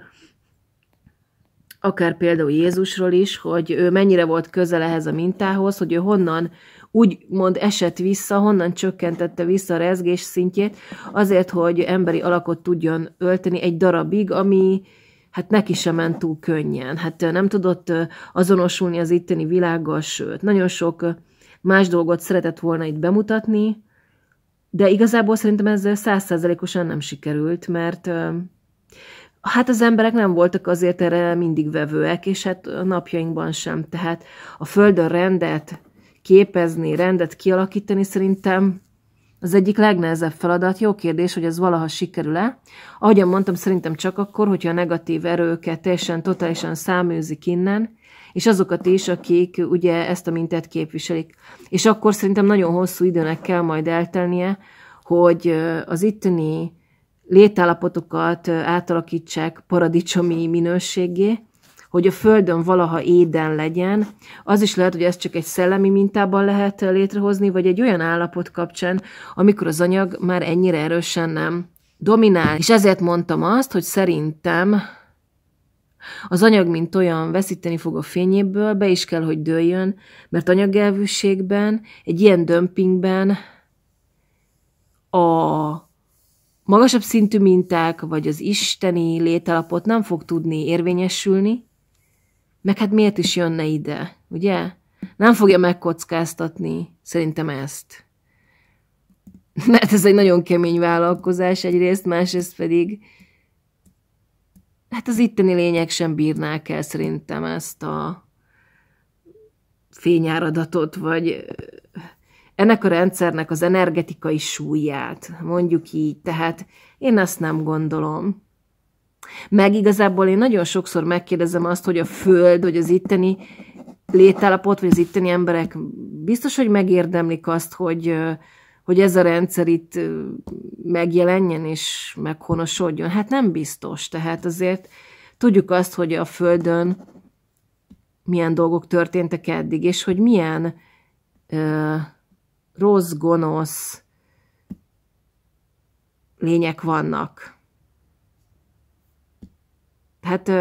akár például Jézusról is, hogy ő mennyire volt közel ehhez a mintához, hogy ő honnan úgymond esett vissza, honnan csökkentette vissza a rezgés szintjét, azért, hogy emberi alakot tudjon ölteni egy darabig, ami hát neki sem ment túl könnyen. Hát nem tudott azonosulni az itteni világgal, sőt, nagyon sok más dolgot szeretett volna itt bemutatni, de igazából szerintem ez százszerzelékosan nem sikerült, mert Hát az emberek nem voltak azért erre mindig vevőek, és hát a napjainkban sem. Tehát a Földön rendet képezni, rendet kialakítani szerintem az egyik legnehezebb feladat. Jó kérdés, hogy ez valaha sikerül-e. Ahogyan mondtam, szerintem csak akkor, hogyha a negatív erőket teljesen, totálisan száműzik innen, és azokat is, akik ugye ezt a mintát képviselik. És akkor szerintem nagyon hosszú időnek kell majd eltelnie, hogy az itteni létállapotokat átalakítsák paradicsomi minőségé, hogy a Földön valaha éden legyen, az is lehet, hogy ezt csak egy szellemi mintában lehet létrehozni, vagy egy olyan állapot kapcsán, amikor az anyag már ennyire erősen nem dominál. És ezért mondtam azt, hogy szerintem az anyag, mint olyan veszíteni fog a fényéből, be is kell, hogy dőljön, mert anyagelvűségben, egy ilyen dömpingben a magasabb szintű minták, vagy az isteni létalapot nem fog tudni érvényesülni, meg hát miért is jönne ide, ugye? Nem fogja megkockáztatni, szerintem ezt. [LAUGHS] Mert ez egy nagyon kemény vállalkozás egyrészt, másrészt pedig hát az itteni lények sem bírnák el szerintem ezt a fényáradatot, vagy ennek a rendszernek az energetikai súlyát, mondjuk így, tehát én ezt nem gondolom. Meg igazából én nagyon sokszor megkérdezem azt, hogy a Föld, hogy az itteni létállapot, vagy az itteni emberek biztos, hogy megérdemlik azt, hogy, hogy ez a rendszer itt megjelenjen és meghonosodjon. Hát nem biztos, tehát azért tudjuk azt, hogy a Földön milyen dolgok történtek eddig, és hogy milyen rossz, gonosz lények vannak. Tehát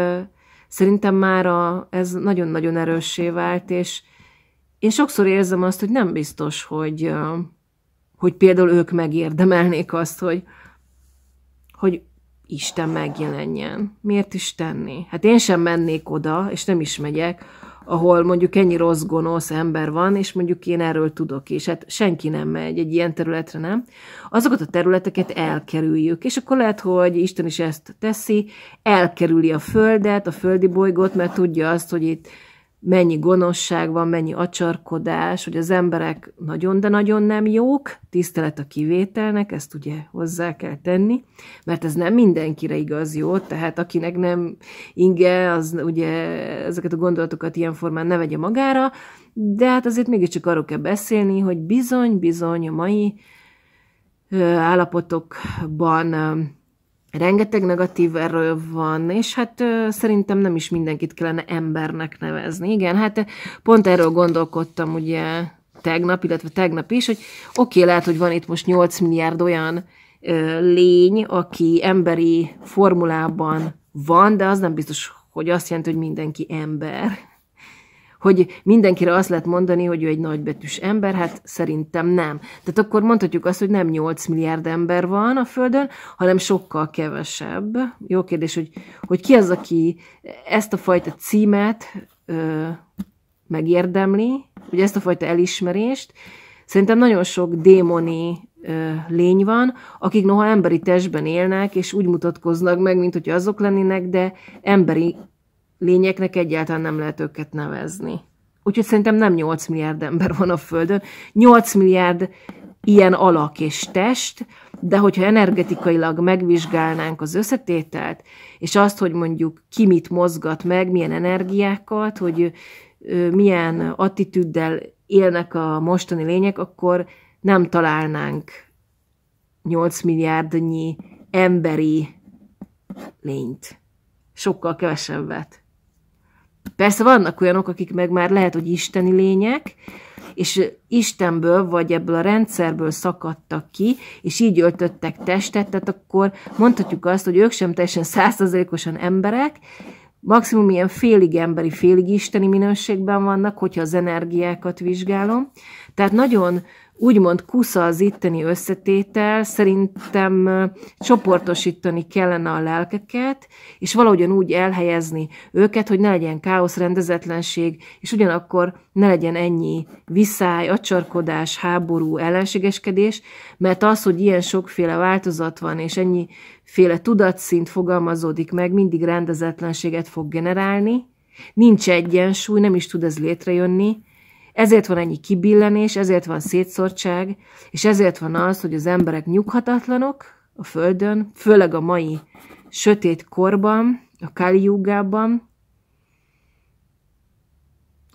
szerintem már a, ez nagyon-nagyon erőssé vált, és én sokszor érzem azt, hogy nem biztos, hogy, hogy például ők megérdemelnék azt, hogy, hogy Isten megjelenjen. Miért is tenni? Hát én sem mennék oda, és nem is megyek, ahol mondjuk ennyi rossz, gonosz ember van, és mondjuk én erről tudok, és hát senki nem megy egy ilyen területre, nem? Azokat a területeket elkerüljük, és akkor lehet, hogy Isten is ezt teszi, elkerüli a földet, a földi bolygót, mert tudja azt, hogy itt mennyi gonoszság van, mennyi acsarkodás, hogy az emberek nagyon, de nagyon nem jók, tisztelet a kivételnek, ezt ugye hozzá kell tenni, mert ez nem mindenkire igaz jó, tehát akinek nem inge, az ugye ezeket a gondolatokat ilyen formán ne vegye magára, de hát azért mégiscsak arról kell beszélni, hogy bizony-bizony a mai állapotokban Rengeteg negatív erő van, és hát ö, szerintem nem is mindenkit kellene embernek nevezni. Igen, hát pont erről gondolkodtam ugye tegnap, illetve tegnap is, hogy oké, okay, lehet, hogy van itt most 8 milliárd olyan ö, lény, aki emberi formulában van, de az nem biztos, hogy azt jelenti, hogy mindenki ember hogy mindenkire azt lehet mondani, hogy ő egy nagybetűs ember, hát szerintem nem. Tehát akkor mondhatjuk azt, hogy nem 8 milliárd ember van a Földön, hanem sokkal kevesebb. Jó kérdés, hogy, hogy ki az, aki ezt a fajta címet ö, megérdemli, hogy ezt a fajta elismerést. Szerintem nagyon sok démoni lény van, akik noha emberi testben élnek, és úgy mutatkoznak meg, mint hogy azok lennének, de emberi Lényeknek egyáltalán nem lehet őket nevezni. Úgyhogy szerintem nem 8 milliárd ember van a Földön, 8 milliárd ilyen alak és test, de hogyha energetikailag megvizsgálnánk az összetételt, és azt, hogy mondjuk ki mit mozgat meg, milyen energiákat, hogy milyen attitűddel élnek a mostani lények, akkor nem találnánk 8 milliárdnyi emberi lényt. Sokkal kevesebbet. Persze vannak olyanok, akik meg már lehet, hogy isteni lények, és Istenből vagy ebből a rendszerből szakadtak ki, és így öltöttek testet, tehát akkor mondhatjuk azt, hogy ők sem teljesen százszerzelékosan emberek, maximum ilyen félig emberi, félig isteni minőségben vannak, hogyha az energiákat vizsgálom. Tehát nagyon úgymond kusza az itteni összetétel, szerintem csoportosítani kellene a lelkeket, és valahogyan úgy elhelyezni őket, hogy ne legyen káosz, rendezetlenség, és ugyanakkor ne legyen ennyi viszály, acsarkodás, háború, ellenségeskedés, mert az, hogy ilyen sokféle változat van, és ennyi féle tudatszint fogalmazódik meg, mindig rendezetlenséget fog generálni, nincs egyensúly, nem is tud ez létrejönni, ezért van ennyi kibillenés, ezért van szétszórtság, és ezért van az, hogy az emberek nyughatatlanok a Földön, főleg a mai sötét korban, a Kali Jugában,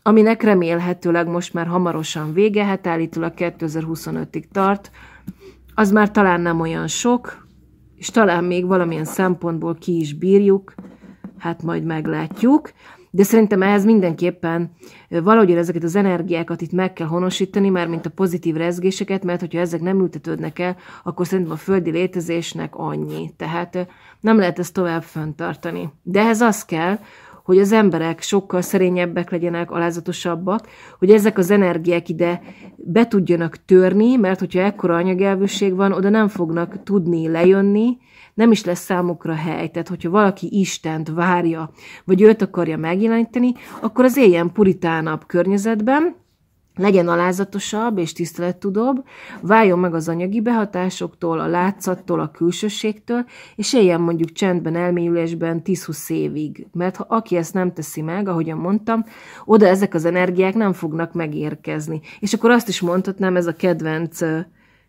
aminek remélhetőleg most már hamarosan vége, hát állítólag 2025-ig tart, az már talán nem olyan sok, és talán még valamilyen szempontból ki is bírjuk, hát majd meglátjuk. De szerintem ehhez mindenképpen valahogy ezeket az energiákat itt meg kell honosítani, már mint a pozitív rezgéseket, mert hogyha ezek nem ültetődnek el, akkor szerintem a földi létezésnek annyi. Tehát nem lehet ezt tovább fenntartani. De ehhez az kell, hogy az emberek sokkal szerényebbek legyenek, alázatosabbak, hogy ezek az energiák ide be tudjanak törni, mert hogyha ekkora anyagelvűség van, oda nem fognak tudni lejönni, nem is lesz számukra hely. Tehát, hogyha valaki Istent várja, vagy őt akarja megjeleníteni, akkor az éljen puritánabb környezetben, legyen alázatosabb és tisztelettudóbb, váljon meg az anyagi behatásoktól, a látszattól, a külsőségtől, és éljen mondjuk csendben, elmélyülésben 10-20 évig. Mert ha aki ezt nem teszi meg, ahogyan mondtam, oda ezek az energiák nem fognak megérkezni. És akkor azt is mondhatnám, ez a kedvenc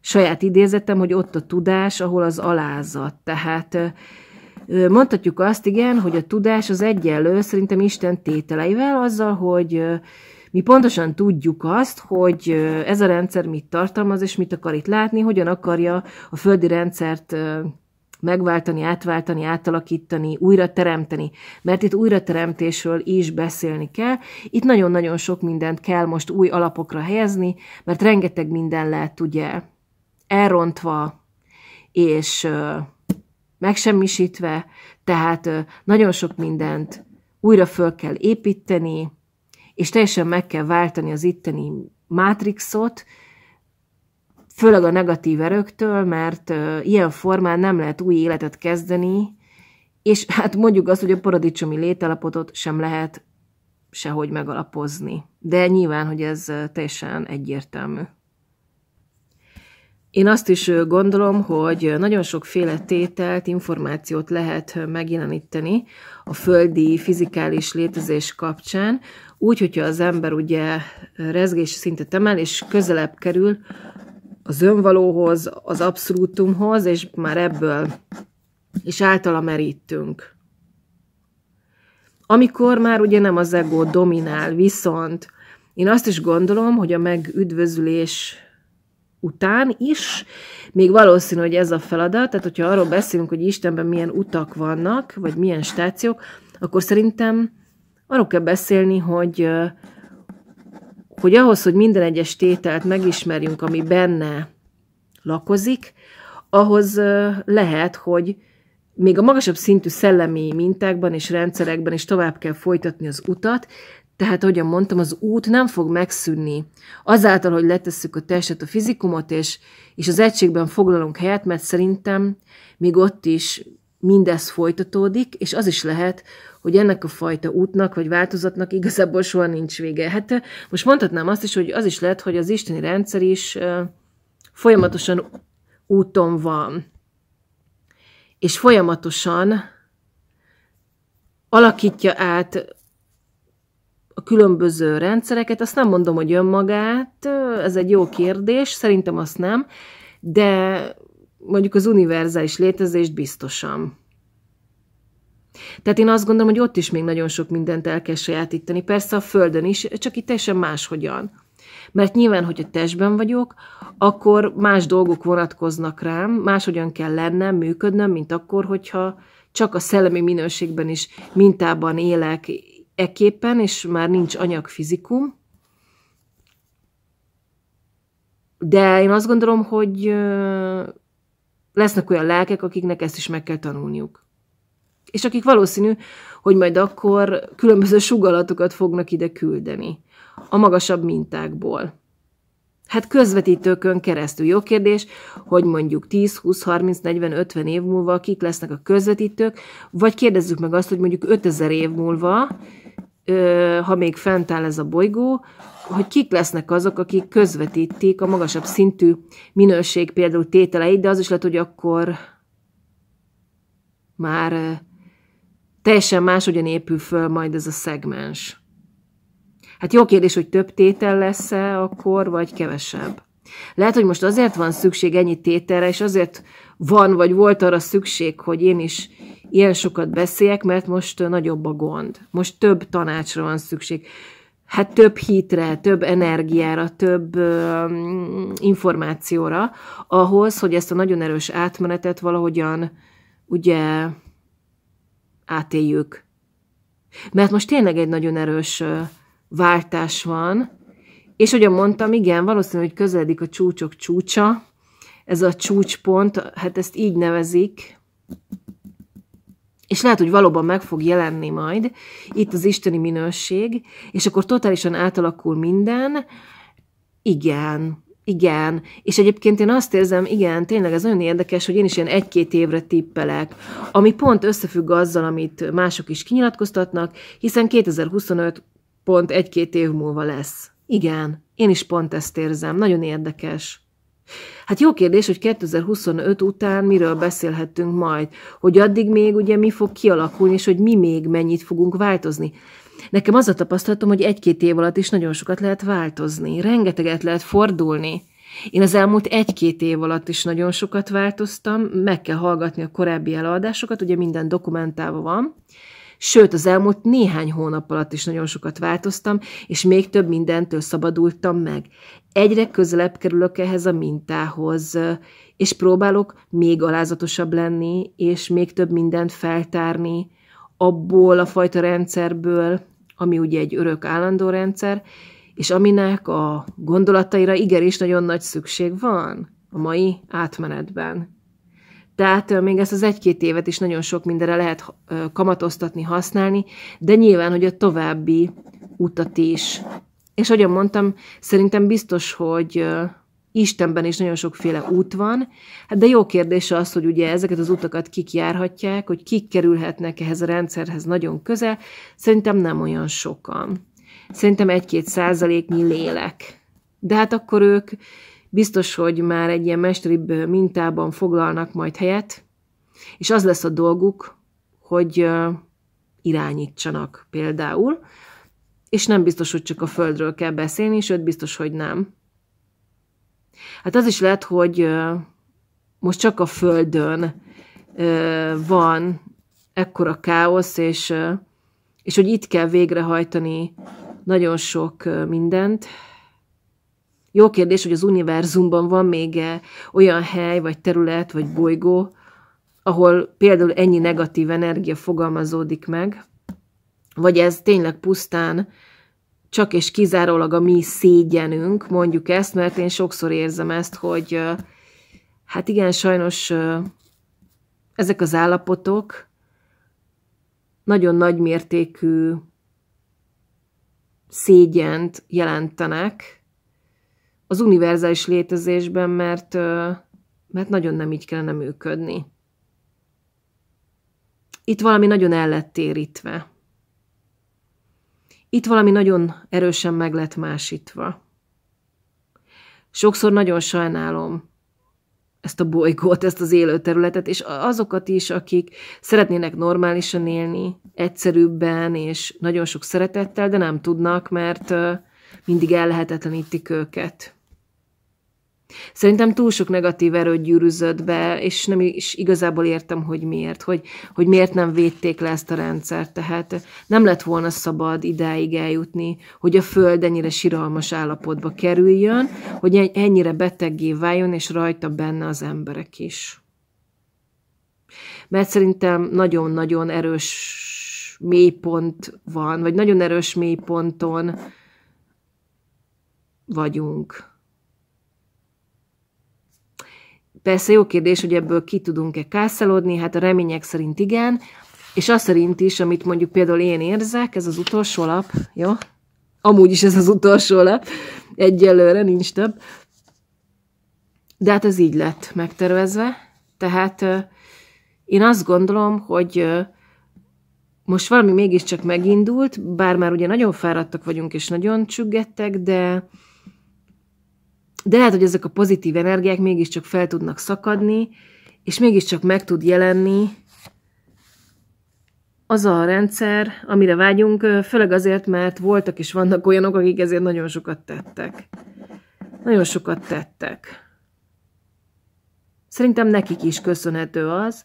saját idézetem, hogy ott a tudás, ahol az alázat. Tehát mondhatjuk azt, igen, hogy a tudás az egyenlő szerintem Isten tételeivel, azzal, hogy mi pontosan tudjuk azt, hogy ez a rendszer mit tartalmaz, és mit akar itt látni, hogyan akarja a földi rendszert megváltani, átváltani, átalakítani, újra teremteni, mert itt újra teremtésről is beszélni kell. Itt nagyon-nagyon sok mindent kell most új alapokra helyezni, mert rengeteg minden lehet, ugye, elrontva, és megsemmisítve, tehát nagyon sok mindent újra föl kell építeni, és teljesen meg kell váltani az itteni mátrixot, főleg a negatív erőktől, mert ilyen formán nem lehet új életet kezdeni, és hát mondjuk azt, hogy a paradicsomi létállapotot sem lehet sehogy megalapozni. De nyilván, hogy ez teljesen egyértelmű. Én azt is gondolom, hogy nagyon sokféle tételt, információt lehet megjeleníteni a földi fizikális létezés kapcsán, úgy, hogyha az ember ugye rezgési szintet emel, és közelebb kerül az önvalóhoz, az abszolútumhoz, és már ebből is általa merítünk. Amikor már ugye nem az ego dominál, viszont én azt is gondolom, hogy a megüdvözülés után is. Még valószínű, hogy ez a feladat, tehát hogyha arról beszélünk, hogy Istenben milyen utak vannak, vagy milyen stációk, akkor szerintem arról kell beszélni, hogy, hogy ahhoz, hogy minden egyes tételt megismerjünk, ami benne lakozik, ahhoz lehet, hogy még a magasabb szintű szellemi mintákban és rendszerekben is tovább kell folytatni az utat, tehát, ahogyan mondtam, az út nem fog megszűnni. Azáltal, hogy letesszük a testet, a fizikumot, és, és az egységben foglalunk helyet, mert szerintem még ott is mindez folytatódik, és az is lehet, hogy ennek a fajta útnak vagy változatnak igazából soha nincs vége. Hát eh, most mondhatnám azt is, hogy az is lehet, hogy az isteni rendszer is eh, folyamatosan úton van, és folyamatosan alakítja át a különböző rendszereket, azt nem mondom, hogy önmagát, ez egy jó kérdés, szerintem azt nem, de mondjuk az univerzális létezést biztosan. Tehát én azt gondolom, hogy ott is még nagyon sok mindent el kell sajátítani, persze a Földön is, csak itt teljesen máshogyan. Mert nyilván, hogyha testben vagyok, akkor más dolgok vonatkoznak rám, máshogyan kell lennem, működnöm, mint akkor, hogyha csak a szellemi minőségben is mintában élek, eképpen, és már nincs anyagfizikum. De én azt gondolom, hogy lesznek olyan lelkek, akiknek ezt is meg kell tanulniuk. És akik valószínű, hogy majd akkor különböző sugallatokat fognak ide küldeni a magasabb mintákból. Hát közvetítőkön keresztül. Jó kérdés, hogy mondjuk 10, 20, 30, 40, 50 év múlva kik lesznek a közvetítők, vagy kérdezzük meg azt, hogy mondjuk 5000 év múlva ha még fent áll ez a bolygó, hogy kik lesznek azok, akik közvetítik a magasabb szintű minőség például tételeit, de az is lehet, hogy akkor már teljesen máshogyan épül föl majd ez a szegmens. Hát jó kérdés, hogy több tétel lesz-e akkor, vagy kevesebb. Lehet, hogy most azért van szükség ennyi tételre, és azért van, vagy volt arra szükség, hogy én is ilyen sokat beszéljek, mert most nagyobb a gond. Most több tanácsra van szükség. Hát több hitre, több energiára, több ö, információra, ahhoz, hogy ezt a nagyon erős átmenetet valahogyan ugye átéljük. Mert most tényleg egy nagyon erős váltás van, és ugye mondtam, igen, valószínű, hogy közeledik a csúcsok csúcsa, ez a csúcspont, hát ezt így nevezik, és lehet, hogy valóban meg fog jelenni majd itt az isteni minőség, és akkor totálisan átalakul minden. Igen, igen. És egyébként én azt érzem, igen, tényleg ez olyan érdekes, hogy én is ilyen egy-két évre tippelek, ami pont összefügg azzal, amit mások is kinyilatkoztatnak, hiszen 2025 pont egy-két év múlva lesz. Igen, én is pont ezt érzem, nagyon érdekes. Hát jó kérdés, hogy 2025 után miről beszélhettünk majd, hogy addig még ugye mi fog kialakulni, és hogy mi még mennyit fogunk változni. Nekem az a tapasztalatom, hogy egy-két év alatt is nagyon sokat lehet változni, rengeteget lehet fordulni. Én az elmúlt egy-két év alatt is nagyon sokat változtam, meg kell hallgatni a korábbi előadásokat, ugye minden dokumentálva van, Sőt, az elmúlt néhány hónap alatt is nagyon sokat változtam, és még több mindentől szabadultam meg. Egyre közelebb kerülök ehhez a mintához, és próbálok még alázatosabb lenni, és még több mindent feltárni abból a fajta rendszerből, ami ugye egy örök állandó rendszer, és aminek a gondolataira igenis nagyon nagy szükség van a mai átmenetben. Tehát még ezt az egy-két évet is nagyon sok mindenre lehet kamatoztatni, használni, de nyilván, hogy a további utat is. És ahogyan mondtam, szerintem biztos, hogy Istenben is nagyon sokféle út van, hát de jó kérdés az, hogy ugye ezeket az utakat kik járhatják, hogy kik kerülhetnek ehhez a rendszerhez nagyon közel, szerintem nem olyan sokan. Szerintem egy-két százaléknyi lélek. De hát akkor ők biztos, hogy már egy ilyen mesteribb mintában foglalnak majd helyet, és az lesz a dolguk, hogy irányítsanak például, és nem biztos, hogy csak a földről kell beszélni, sőt, biztos, hogy nem. Hát az is lehet, hogy most csak a földön van ekkora káosz, és, és hogy itt kell végrehajtani nagyon sok mindent, jó kérdés, hogy az univerzumban van még -e olyan hely, vagy terület, vagy bolygó, ahol például ennyi negatív energia fogalmazódik meg, vagy ez tényleg pusztán csak és kizárólag a mi szégyenünk, mondjuk ezt, mert én sokszor érzem ezt, hogy hát igen, sajnos ezek az állapotok nagyon nagymértékű szégyent jelentenek, az univerzális létezésben, mert, mert nagyon nem így kellene működni. Itt valami nagyon el lett térítve. Itt valami nagyon erősen meg lett másítva. Sokszor nagyon sajnálom ezt a bolygót, ezt az élőterületet, és azokat is, akik szeretnének normálisan élni, egyszerűbben és nagyon sok szeretettel, de nem tudnak, mert, mindig ellehetetlenítik őket. Szerintem túl sok negatív erőt gyűrűzött be, és nem is igazából értem, hogy miért, hogy, hogy miért nem védték le ezt a rendszert. Tehát nem lett volna szabad idáig eljutni, hogy a Föld ennyire siralmas állapotba kerüljön, hogy ennyire beteggé váljon, és rajta benne az emberek is. Mert szerintem nagyon-nagyon erős mélypont van, vagy nagyon erős mélyponton vagyunk. Persze jó kérdés, hogy ebből ki tudunk-e kászálódni, hát a remények szerint igen, és azt szerint is, amit mondjuk például én érzek, ez az utolsó lap, jó? Amúgy is ez az utolsó lap, egyelőre nincs több. De hát ez így lett megtervezve, tehát én azt gondolom, hogy most valami mégiscsak megindult, bár már ugye nagyon fáradtak vagyunk, és nagyon csüggettek, de, de lehet, hogy ezek a pozitív energiák mégiscsak fel tudnak szakadni, és mégiscsak meg tud jelenni az a rendszer, amire vágyunk, főleg azért, mert voltak és vannak olyanok, akik ezért nagyon sokat tettek. Nagyon sokat tettek. Szerintem nekik is köszönhető az,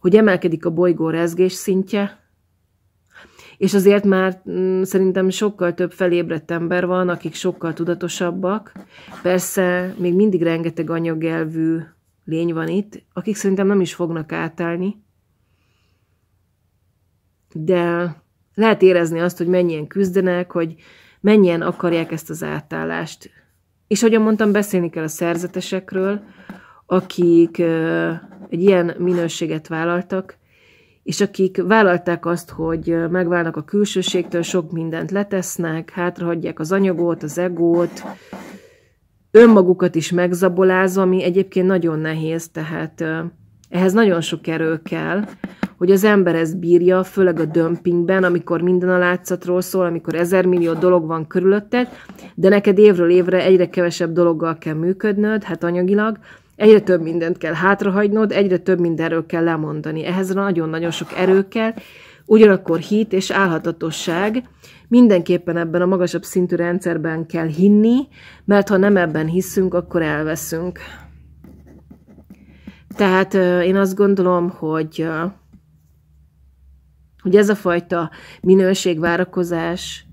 hogy emelkedik a bolygó rezgés szintje, és azért már mm, szerintem sokkal több felébredt ember van, akik sokkal tudatosabbak. Persze még mindig rengeteg anyagelvű lény van itt, akik szerintem nem is fognak átállni, de lehet érezni azt, hogy mennyien küzdenek, hogy mennyien akarják ezt az átállást. És ahogy mondtam, beszélni kell a szerzetesekről, akik egy ilyen minőséget vállaltak, és akik vállalták azt, hogy megválnak a külsőségtől, sok mindent letesznek, hátrahagyják az anyagot, az egót, önmagukat is megzabolázva, ami egyébként nagyon nehéz, tehát ehhez nagyon sok erő kell, hogy az ember ezt bírja, főleg a dömpingben, amikor minden a látszatról szól, amikor ezer millió dolog van körülötted, de neked évről évre egyre kevesebb dologgal kell működnöd, hát anyagilag, egyre több mindent kell hátrahagynod, egyre több mindenről kell lemondani. Ehhez nagyon-nagyon sok erő kell, ugyanakkor hit és álhatatosság, mindenképpen ebben a magasabb szintű rendszerben kell hinni, mert ha nem ebben hiszünk, akkor elveszünk. Tehát én azt gondolom, hogy, hogy ez a fajta minőségvárakozás,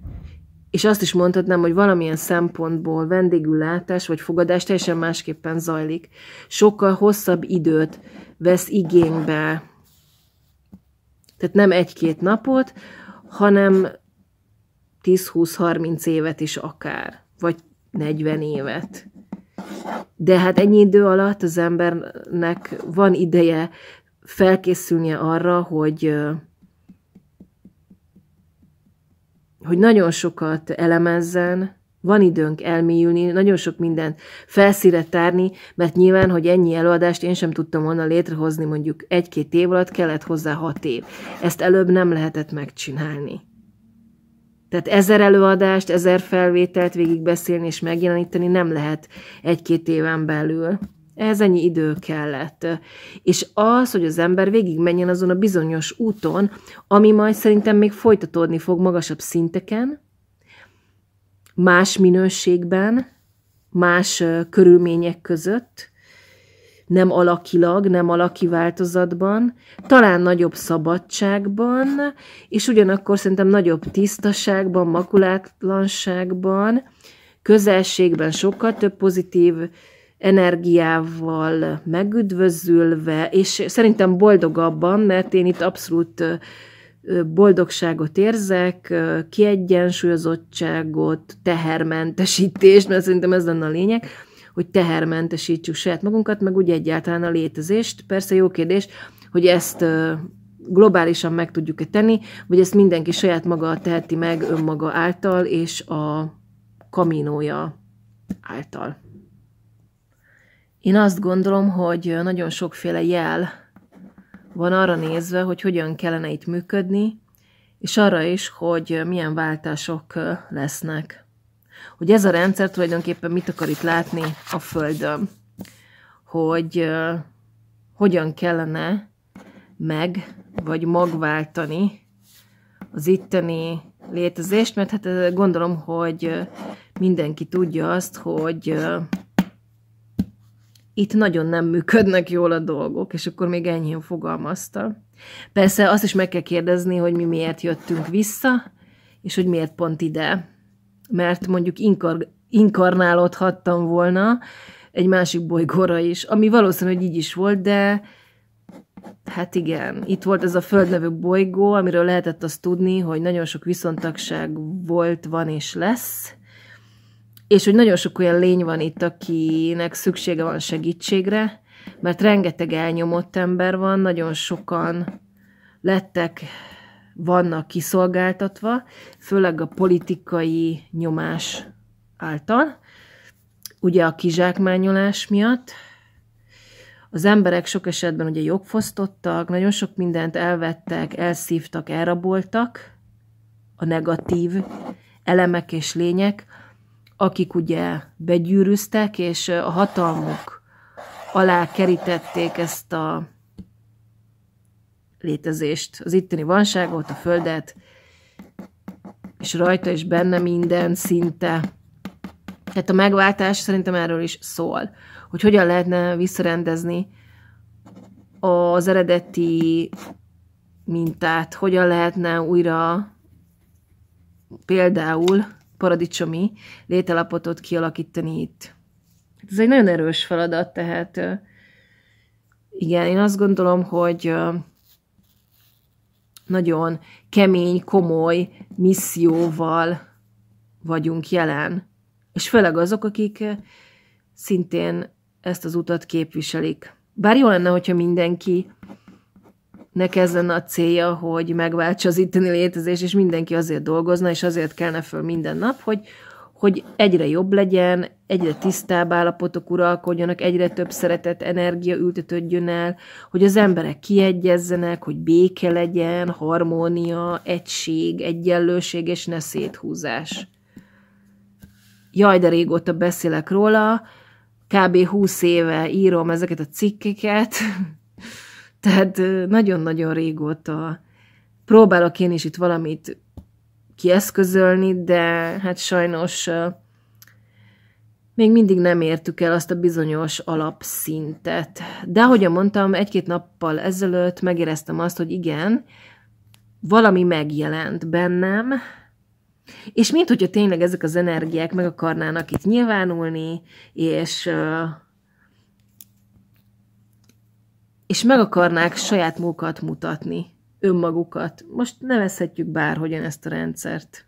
és azt is mondhatnám, hogy valamilyen szempontból vendégül vagy fogadás teljesen másképpen zajlik. Sokkal hosszabb időt vesz igénybe. Tehát nem egy-két napot, hanem 10-20-30 évet is akár, vagy 40 évet. De hát ennyi idő alatt az embernek van ideje felkészülnie arra, hogy hogy nagyon sokat elemezzen, van időnk elmélyülni, nagyon sok mindent felszíre tárni, mert nyilván, hogy ennyi előadást én sem tudtam volna létrehozni mondjuk egy-két év alatt, kellett hozzá hat év. Ezt előbb nem lehetett megcsinálni. Tehát ezer előadást, ezer felvételt végigbeszélni és megjeleníteni nem lehet egy-két éven belül. Ez ennyi idő kellett. És az, hogy az ember végig menjen azon a bizonyos úton, ami majd szerintem még folytatódni fog magasabb szinteken, más minőségben, más körülmények között, nem alakilag, nem alaki változatban, talán nagyobb szabadságban, és ugyanakkor szerintem nagyobb tisztaságban, makulátlanságban, közelségben, sokkal több pozitív energiával megüdvözülve, és szerintem boldogabban, mert én itt abszolút boldogságot érzek, kiegyensúlyozottságot, tehermentesítést, mert szerintem ez lenne a lényeg, hogy tehermentesítsük saját magunkat, meg úgy egyáltalán a létezést. Persze jó kérdés, hogy ezt globálisan meg tudjuk-e tenni, vagy ezt mindenki saját maga teheti meg önmaga által és a kaminója által. Én azt gondolom, hogy nagyon sokféle jel van arra nézve, hogy hogyan kellene itt működni, és arra is, hogy milyen váltások lesznek. Hogy ez a rendszer tulajdonképpen mit akar itt látni a Földön. Hogy hogyan kellene meg vagy magváltani az itteni létezést, mert hát gondolom, hogy mindenki tudja azt, hogy itt nagyon nem működnek jól a dolgok, és akkor még enyhén fogalmazta. Persze azt is meg kell kérdezni, hogy mi miért jöttünk vissza, és hogy miért pont ide. Mert mondjuk inkar, inkarnálódhattam volna egy másik bolygóra is, ami valószínű, hogy így is volt, de hát igen, itt volt ez a Föld nevű bolygó, amiről lehetett azt tudni, hogy nagyon sok viszontagság volt, van és lesz, és hogy nagyon sok olyan lény van itt, akinek szüksége van segítségre, mert rengeteg elnyomott ember van, nagyon sokan lettek, vannak kiszolgáltatva, főleg a politikai nyomás által, ugye a kizsákmányolás miatt. Az emberek sok esetben ugye jogfosztottak, nagyon sok mindent elvettek, elszívtak, elraboltak, a negatív elemek és lények, akik ugye begyűrűztek, és a hatalmuk alá kerítették ezt a létezést, az itteni vanságot, a földet, és rajta és benne minden szinte. Tehát a megváltás szerintem erről is szól, hogy hogyan lehetne visszarendezni az eredeti mintát, hogyan lehetne újra például paradicsomi lételapotot kialakítani itt. Ez egy nagyon erős feladat, tehát igen, én azt gondolom, hogy nagyon kemény, komoly misszióval vagyunk jelen. És főleg azok, akik szintén ezt az utat képviselik. Bár jó lenne, hogyha mindenki ne ez a célja, hogy megváltsa az itteni létezés, és mindenki azért dolgozna, és azért kellene föl minden nap, hogy, hogy egyre jobb legyen, egyre tisztább állapotok uralkodjanak, egyre több szeretet, energia ültetődjön el, hogy az emberek kiegyezzenek, hogy béke legyen, harmónia, egység, egyenlőség, és ne széthúzás. Jaj, de régóta beszélek róla, kb. 20 éve írom ezeket a cikkeket, tehát nagyon-nagyon régóta próbálok én is itt valamit kieszközölni, de hát sajnos még mindig nem értük el azt a bizonyos alapszintet. De ahogyan mondtam, egy-két nappal ezelőtt megéreztem azt, hogy igen, valami megjelent bennem, és mint hogyha tényleg ezek az energiák meg akarnának itt nyilvánulni, és és meg akarnák saját munkat mutatni, önmagukat. Most nevezhetjük bárhogyan ezt a rendszert.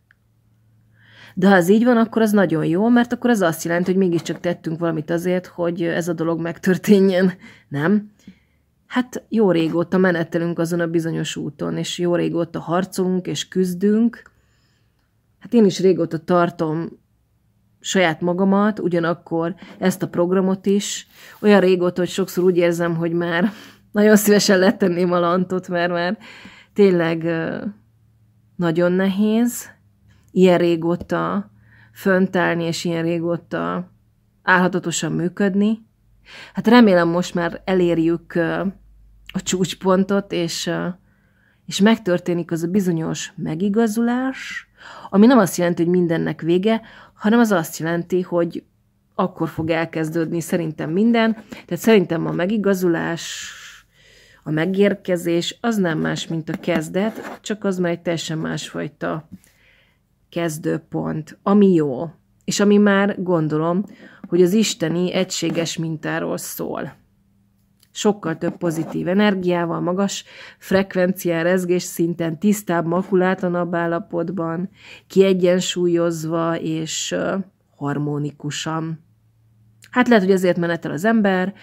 De ha ez így van, akkor az nagyon jó, mert akkor ez azt jelenti, hogy mégiscsak tettünk valamit azért, hogy ez a dolog megtörténjen, nem? Hát jó régóta menetelünk azon a bizonyos úton, és jó régóta harcolunk és küzdünk. Hát én is régóta tartom saját magamat, ugyanakkor ezt a programot is. Olyan régóta, hogy sokszor úgy érzem, hogy már nagyon szívesen letenném a lantot, mert már tényleg nagyon nehéz ilyen régóta föntállni, és ilyen régóta álhatatosan működni. Hát remélem most már elérjük a csúcspontot, és, és megtörténik az a bizonyos megigazulás, ami nem azt jelenti, hogy mindennek vége, hanem az azt jelenti, hogy akkor fog elkezdődni szerintem minden, tehát szerintem a megigazulás, a megérkezés az nem más, mint a kezdet, csak az már egy teljesen másfajta kezdőpont, ami jó, és ami már gondolom, hogy az isteni egységes mintáról szól sokkal több pozitív energiával, magas frekvencián, rezgés szinten, tisztább, makulátlanabb állapotban, kiegyensúlyozva és harmonikusan. Hát lehet, hogy ezért menetel az ember,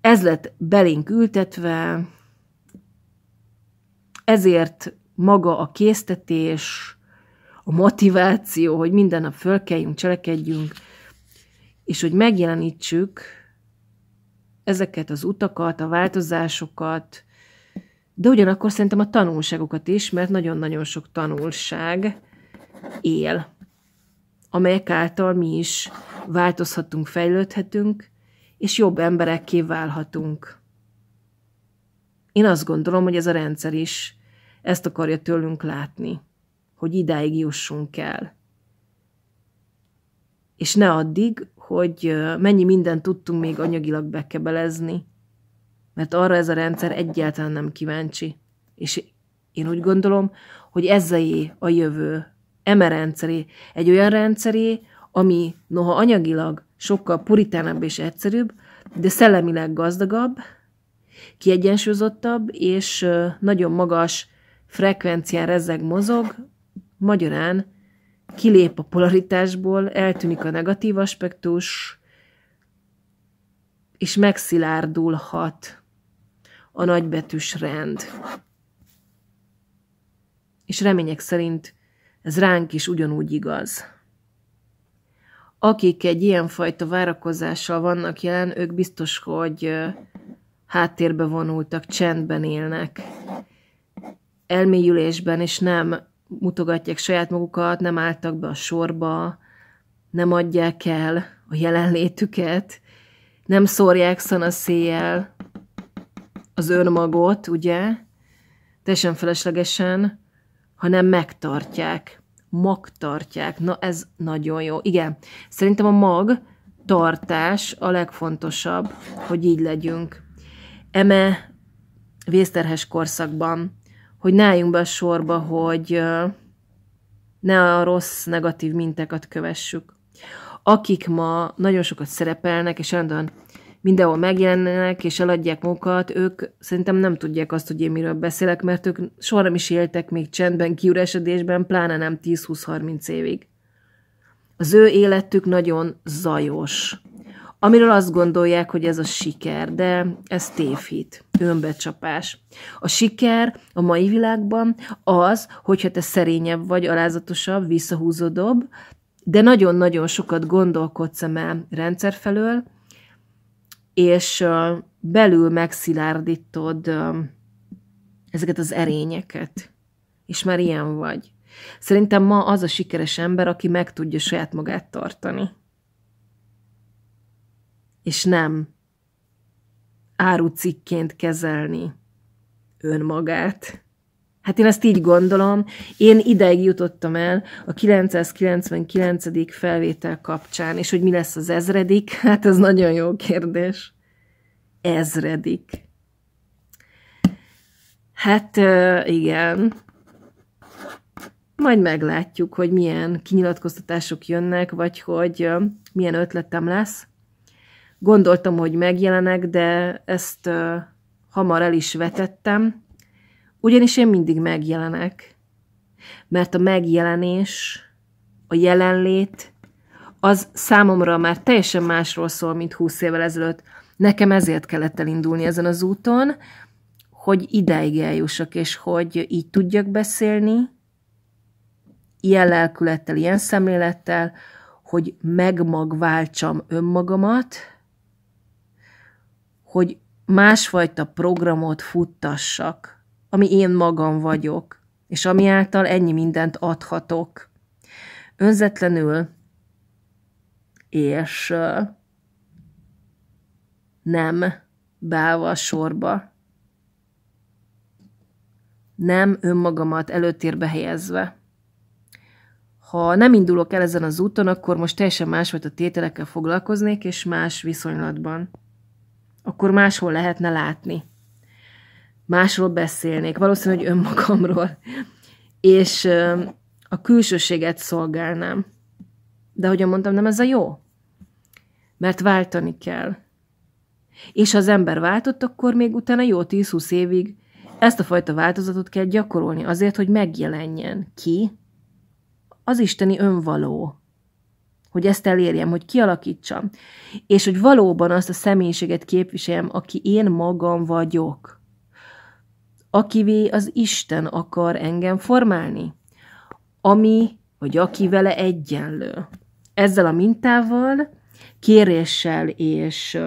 ez lett belénk ültetve, ezért maga a késztetés, a motiváció, hogy minden nap fölkeljünk, cselekedjünk, és hogy megjelenítsük ezeket az utakat, a változásokat, de ugyanakkor szerintem a tanulságokat is, mert nagyon-nagyon sok tanulság él, amelyek által mi is változhatunk, fejlődhetünk, és jobb emberekké válhatunk. Én azt gondolom, hogy ez a rendszer is ezt akarja tőlünk látni, hogy idáig jussunk el. És ne addig, hogy mennyi mindent tudtunk még anyagilag bekebelezni, mert arra ez a rendszer egyáltalán nem kíváncsi. És én úgy gondolom, hogy ezzelé a jövő, eme rendszeré, egy olyan rendszeré, ami noha anyagilag sokkal puritánabb és egyszerűbb, de szellemileg gazdagabb, kiegyensúlyozottabb és nagyon magas frekvencián rezeg mozog, magyarán kilép a polaritásból, eltűnik a negatív aspektus, és megszilárdulhat a nagybetűs rend. És remények szerint ez ránk is ugyanúgy igaz. Akik egy ilyenfajta várakozással vannak jelen, ők biztos, hogy háttérbe vonultak, csendben élnek, elmélyülésben, és nem mutogatják saját magukat, nem álltak be a sorba, nem adják el a jelenlétüket, nem szórják szanaszéjjel az önmagot, ugye, teljesen feleslegesen, hanem megtartják, magtartják. Na ez nagyon jó. Igen, szerintem a mag tartás a legfontosabb, hogy így legyünk. Eme vészterhes korszakban hogy ne álljunk be a sorba, hogy ne a rossz, negatív mintákat kövessük. Akik ma nagyon sokat szerepelnek, és állandóan mindenhol megjelennek, és eladják munkat, ők szerintem nem tudják azt, hogy én miről beszélek, mert ők soha nem is éltek még csendben, kiüresedésben, pláne nem 10-20-30 évig. Az ő életük nagyon zajos, amiről azt gondolják, hogy ez a siker, de ez tévhit önbecsapás. A siker a mai világban az, hogyha te szerényebb vagy, alázatosabb, visszahúzódóbb, de nagyon-nagyon sokat gondolkodsz a már rendszer felől, és belül megszilárdítod ezeket az erényeket. És már ilyen vagy. Szerintem ma az a sikeres ember, aki meg tudja saját magát tartani. És nem árucikként kezelni önmagát. Hát én ezt így gondolom. Én ideig jutottam el a 999. felvétel kapcsán, és hogy mi lesz az ezredik, [LAUGHS] hát ez nagyon jó kérdés. Ezredik. Hát igen. Majd meglátjuk, hogy milyen kinyilatkoztatások jönnek, vagy hogy milyen ötletem lesz. Gondoltam, hogy megjelenek, de ezt uh, hamar el is vetettem, ugyanis én mindig megjelenek, mert a megjelenés, a jelenlét, az számomra már teljesen másról szól, mint húsz évvel ezelőtt. Nekem ezért kellett elindulni ezen az úton, hogy ideig eljussak, és hogy így tudjak beszélni, ilyen lelkülettel, ilyen szemlélettel, hogy megmagváltsam önmagamat, hogy másfajta programot futtassak, ami én magam vagyok, és ami által ennyi mindent adhatok. Önzetlenül és nem beállva a sorba, nem önmagamat előtérbe helyezve. Ha nem indulok el ezen az úton, akkor most teljesen másfajta tételekkel foglalkoznék, és más viszonylatban akkor máshol lehetne látni. Másról beszélnék, valószínűleg önmagamról. És a külsőséget szolgálnám. De ahogyan mondtam, nem ez a jó. Mert váltani kell. És ha az ember váltott, akkor még utána jó 10-20 évig ezt a fajta változatot kell gyakorolni azért, hogy megjelenjen ki az isteni önvaló hogy ezt elérjem, hogy kialakítsam, és hogy valóban azt a személyiséget képviseljem, aki én magam vagyok, akivé az Isten akar engem formálni, ami vagy aki vele egyenlő. Ezzel a mintával, kéréssel és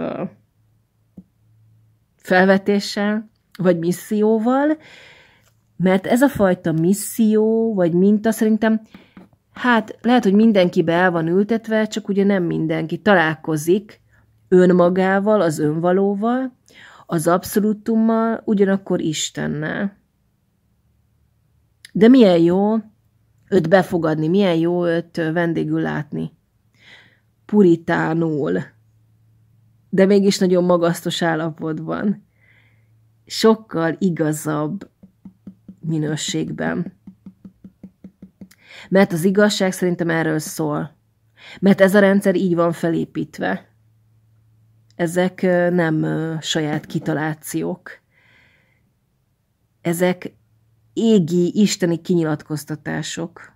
felvetéssel, vagy misszióval, mert ez a fajta misszió, vagy minta szerintem hát lehet, hogy be el van ültetve, csak ugye nem mindenki találkozik önmagával, az önvalóval, az abszolútummal, ugyanakkor Istennel. De milyen jó őt befogadni, milyen jó őt vendégül látni. Puritánul. De mégis nagyon magasztos állapotban. Sokkal igazabb minőségben. Mert az igazság szerintem erről szól. Mert ez a rendszer így van felépítve. Ezek nem saját kitalációk. Ezek égi, isteni kinyilatkoztatások,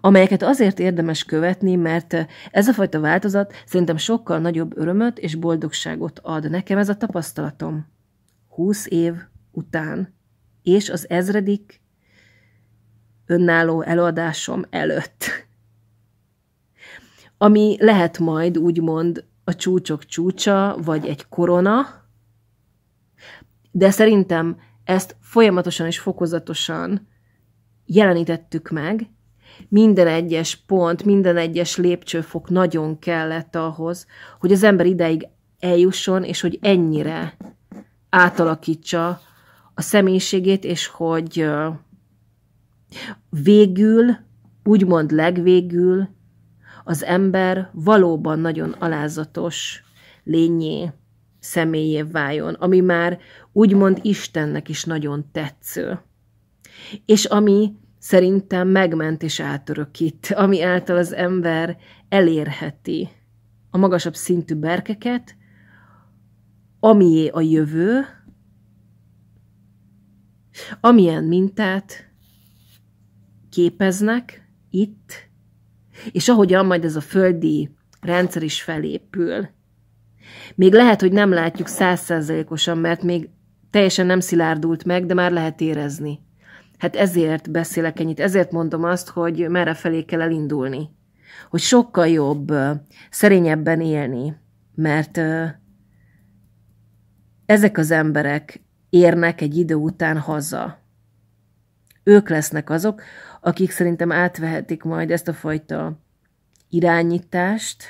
amelyeket azért érdemes követni, mert ez a fajta változat szerintem sokkal nagyobb örömöt és boldogságot ad. Nekem ez a tapasztalatom. Húsz év után, és az ezredik önálló előadásom előtt. Ami lehet majd úgymond a csúcsok csúcsa, vagy egy korona, de szerintem ezt folyamatosan és fokozatosan jelenítettük meg, minden egyes pont, minden egyes lépcsőfok nagyon kellett ahhoz, hogy az ember ideig eljusson, és hogy ennyire átalakítsa a személyiségét, és hogy Végül, úgymond legvégül, az ember valóban nagyon alázatos lényé, személyé váljon, ami már úgymond Istennek is nagyon tetsző. És ami szerintem megment és átörökít, ami által az ember elérheti a magasabb szintű berkeket, amié a jövő, amilyen mintát képeznek itt, és ahogyan majd ez a földi rendszer is felépül, még lehet, hogy nem látjuk százszerzelékosan, mert még teljesen nem szilárdult meg, de már lehet érezni. Hát ezért beszélek ennyit, ezért mondom azt, hogy merre felé kell elindulni. Hogy sokkal jobb, szerényebben élni, mert ezek az emberek érnek egy idő után haza. Ők lesznek azok, akik szerintem átvehetik majd ezt a fajta irányítást,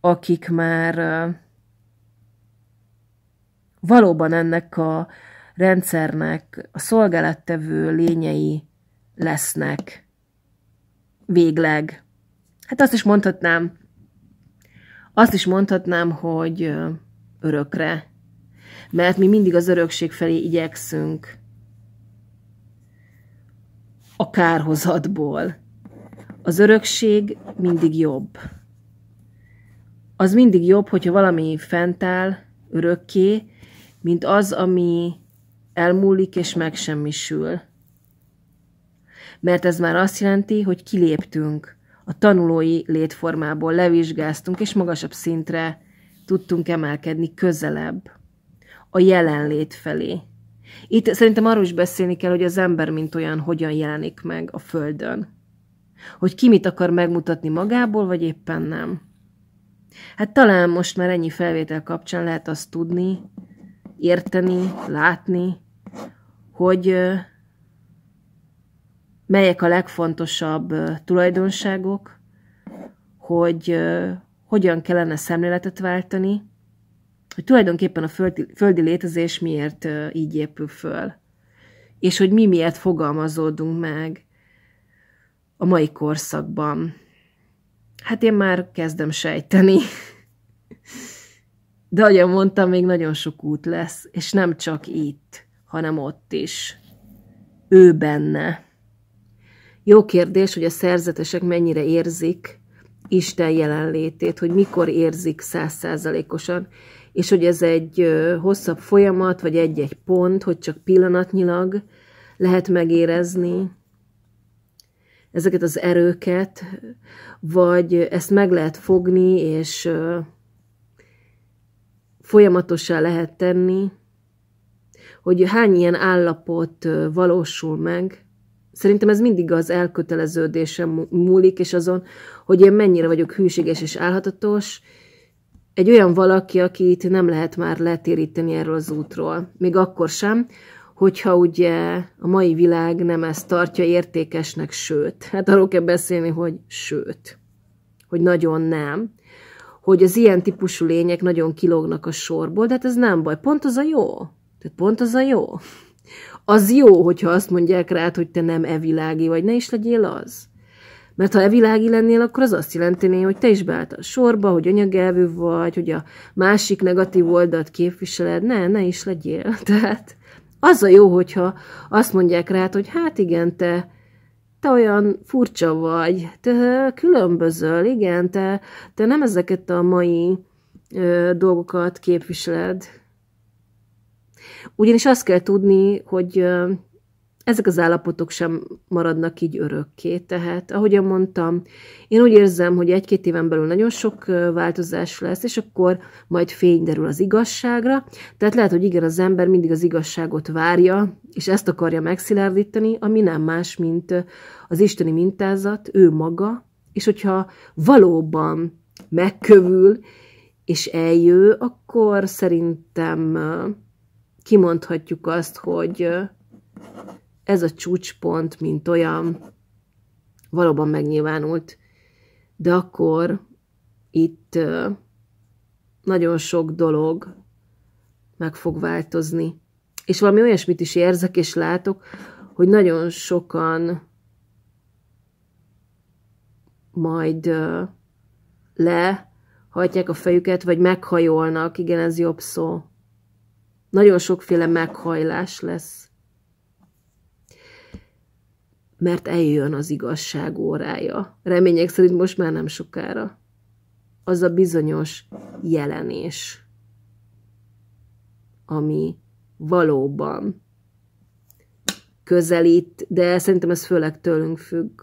akik már valóban ennek a rendszernek a szolgálattevő lényei lesznek végleg. Hát azt is mondhatnám, azt is mondhatnám, hogy örökre. Mert mi mindig az örökség felé igyekszünk a kárhozatból. Az örökség mindig jobb. Az mindig jobb, hogyha valami fent áll örökké, mint az, ami elmúlik és megsemmisül. Mert ez már azt jelenti, hogy kiléptünk, a tanulói létformából levizsgáztunk, és magasabb szintre tudtunk emelkedni közelebb a jelenlét felé. Itt szerintem arról is beszélni kell, hogy az ember mint olyan hogyan jelenik meg a Földön. Hogy ki mit akar megmutatni magából, vagy éppen nem. Hát talán most már ennyi felvétel kapcsán lehet azt tudni, érteni, látni, hogy melyek a legfontosabb tulajdonságok, hogy hogyan kellene szemléletet váltani, hogy tulajdonképpen a földi, földi létezés miért így épül föl, és hogy mi miért fogalmazódunk meg a mai korszakban. Hát én már kezdem sejteni. [LAUGHS] De ahogy mondtam, még nagyon sok út lesz, és nem csak itt, hanem ott is. Ő benne. Jó kérdés, hogy a szerzetesek mennyire érzik Isten jelenlétét, hogy mikor érzik százszázalékosan és hogy ez egy hosszabb folyamat, vagy egy-egy pont, hogy csak pillanatnyilag lehet megérezni ezeket az erőket, vagy ezt meg lehet fogni, és folyamatosan lehet tenni, hogy hány ilyen állapot valósul meg. Szerintem ez mindig az elköteleződésem múlik, és azon, hogy én mennyire vagyok hűséges és álhatatos, egy olyan valaki, akit nem lehet már letéríteni erről az útról. Még akkor sem, hogyha ugye a mai világ nem ezt tartja értékesnek, sőt, hát arról kell beszélni, hogy sőt, hogy nagyon nem, hogy az ilyen típusú lények nagyon kilógnak a sorból, de hát ez nem baj, pont az a jó. Tehát pont az a jó. Az jó, hogyha azt mondják rád, hogy te nem e világi vagy, ne is legyél az. Mert ha evilági lennél, akkor az azt jelentené, hogy te is a sorba, hogy anyagelvű vagy, hogy a másik negatív oldalt képviseled. Ne, ne is legyél. [LAUGHS] Tehát az a jó, hogyha azt mondják rád, hogy hát igen, te, te olyan furcsa vagy, te különbözöl, igen, te, te nem ezeket a mai ö, dolgokat képviseled. Ugyanis azt kell tudni, hogy ö, ezek az állapotok sem maradnak így örökké. Tehát, ahogyan mondtam, én úgy érzem, hogy egy-két éven belül nagyon sok változás lesz, és akkor majd fény derül az igazságra. Tehát lehet, hogy igen, az ember mindig az igazságot várja, és ezt akarja megszilárdítani, ami nem más, mint az isteni mintázat, ő maga, és hogyha valóban megkövül, és eljő, akkor szerintem kimondhatjuk azt, hogy ez a csúcspont, mint olyan, valóban megnyilvánult, de akkor itt nagyon sok dolog meg fog változni. És valami olyasmit is érzek és látok, hogy nagyon sokan majd lehajtják a fejüket, vagy meghajolnak, igen, ez jobb szó. Nagyon sokféle meghajlás lesz mert eljön az igazság órája. Remények szerint most már nem sokára. Az a bizonyos jelenés, ami valóban közelít, de szerintem ez főleg tőlünk függ.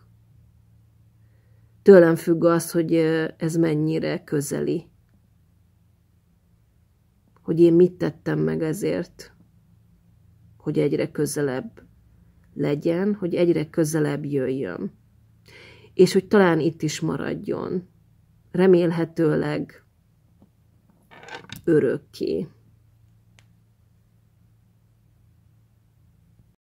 Tőlem függ az, hogy ez mennyire közeli. Hogy én mit tettem meg ezért, hogy egyre közelebb legyen, hogy egyre közelebb jöjjön. És hogy talán itt is maradjon. Remélhetőleg örökké.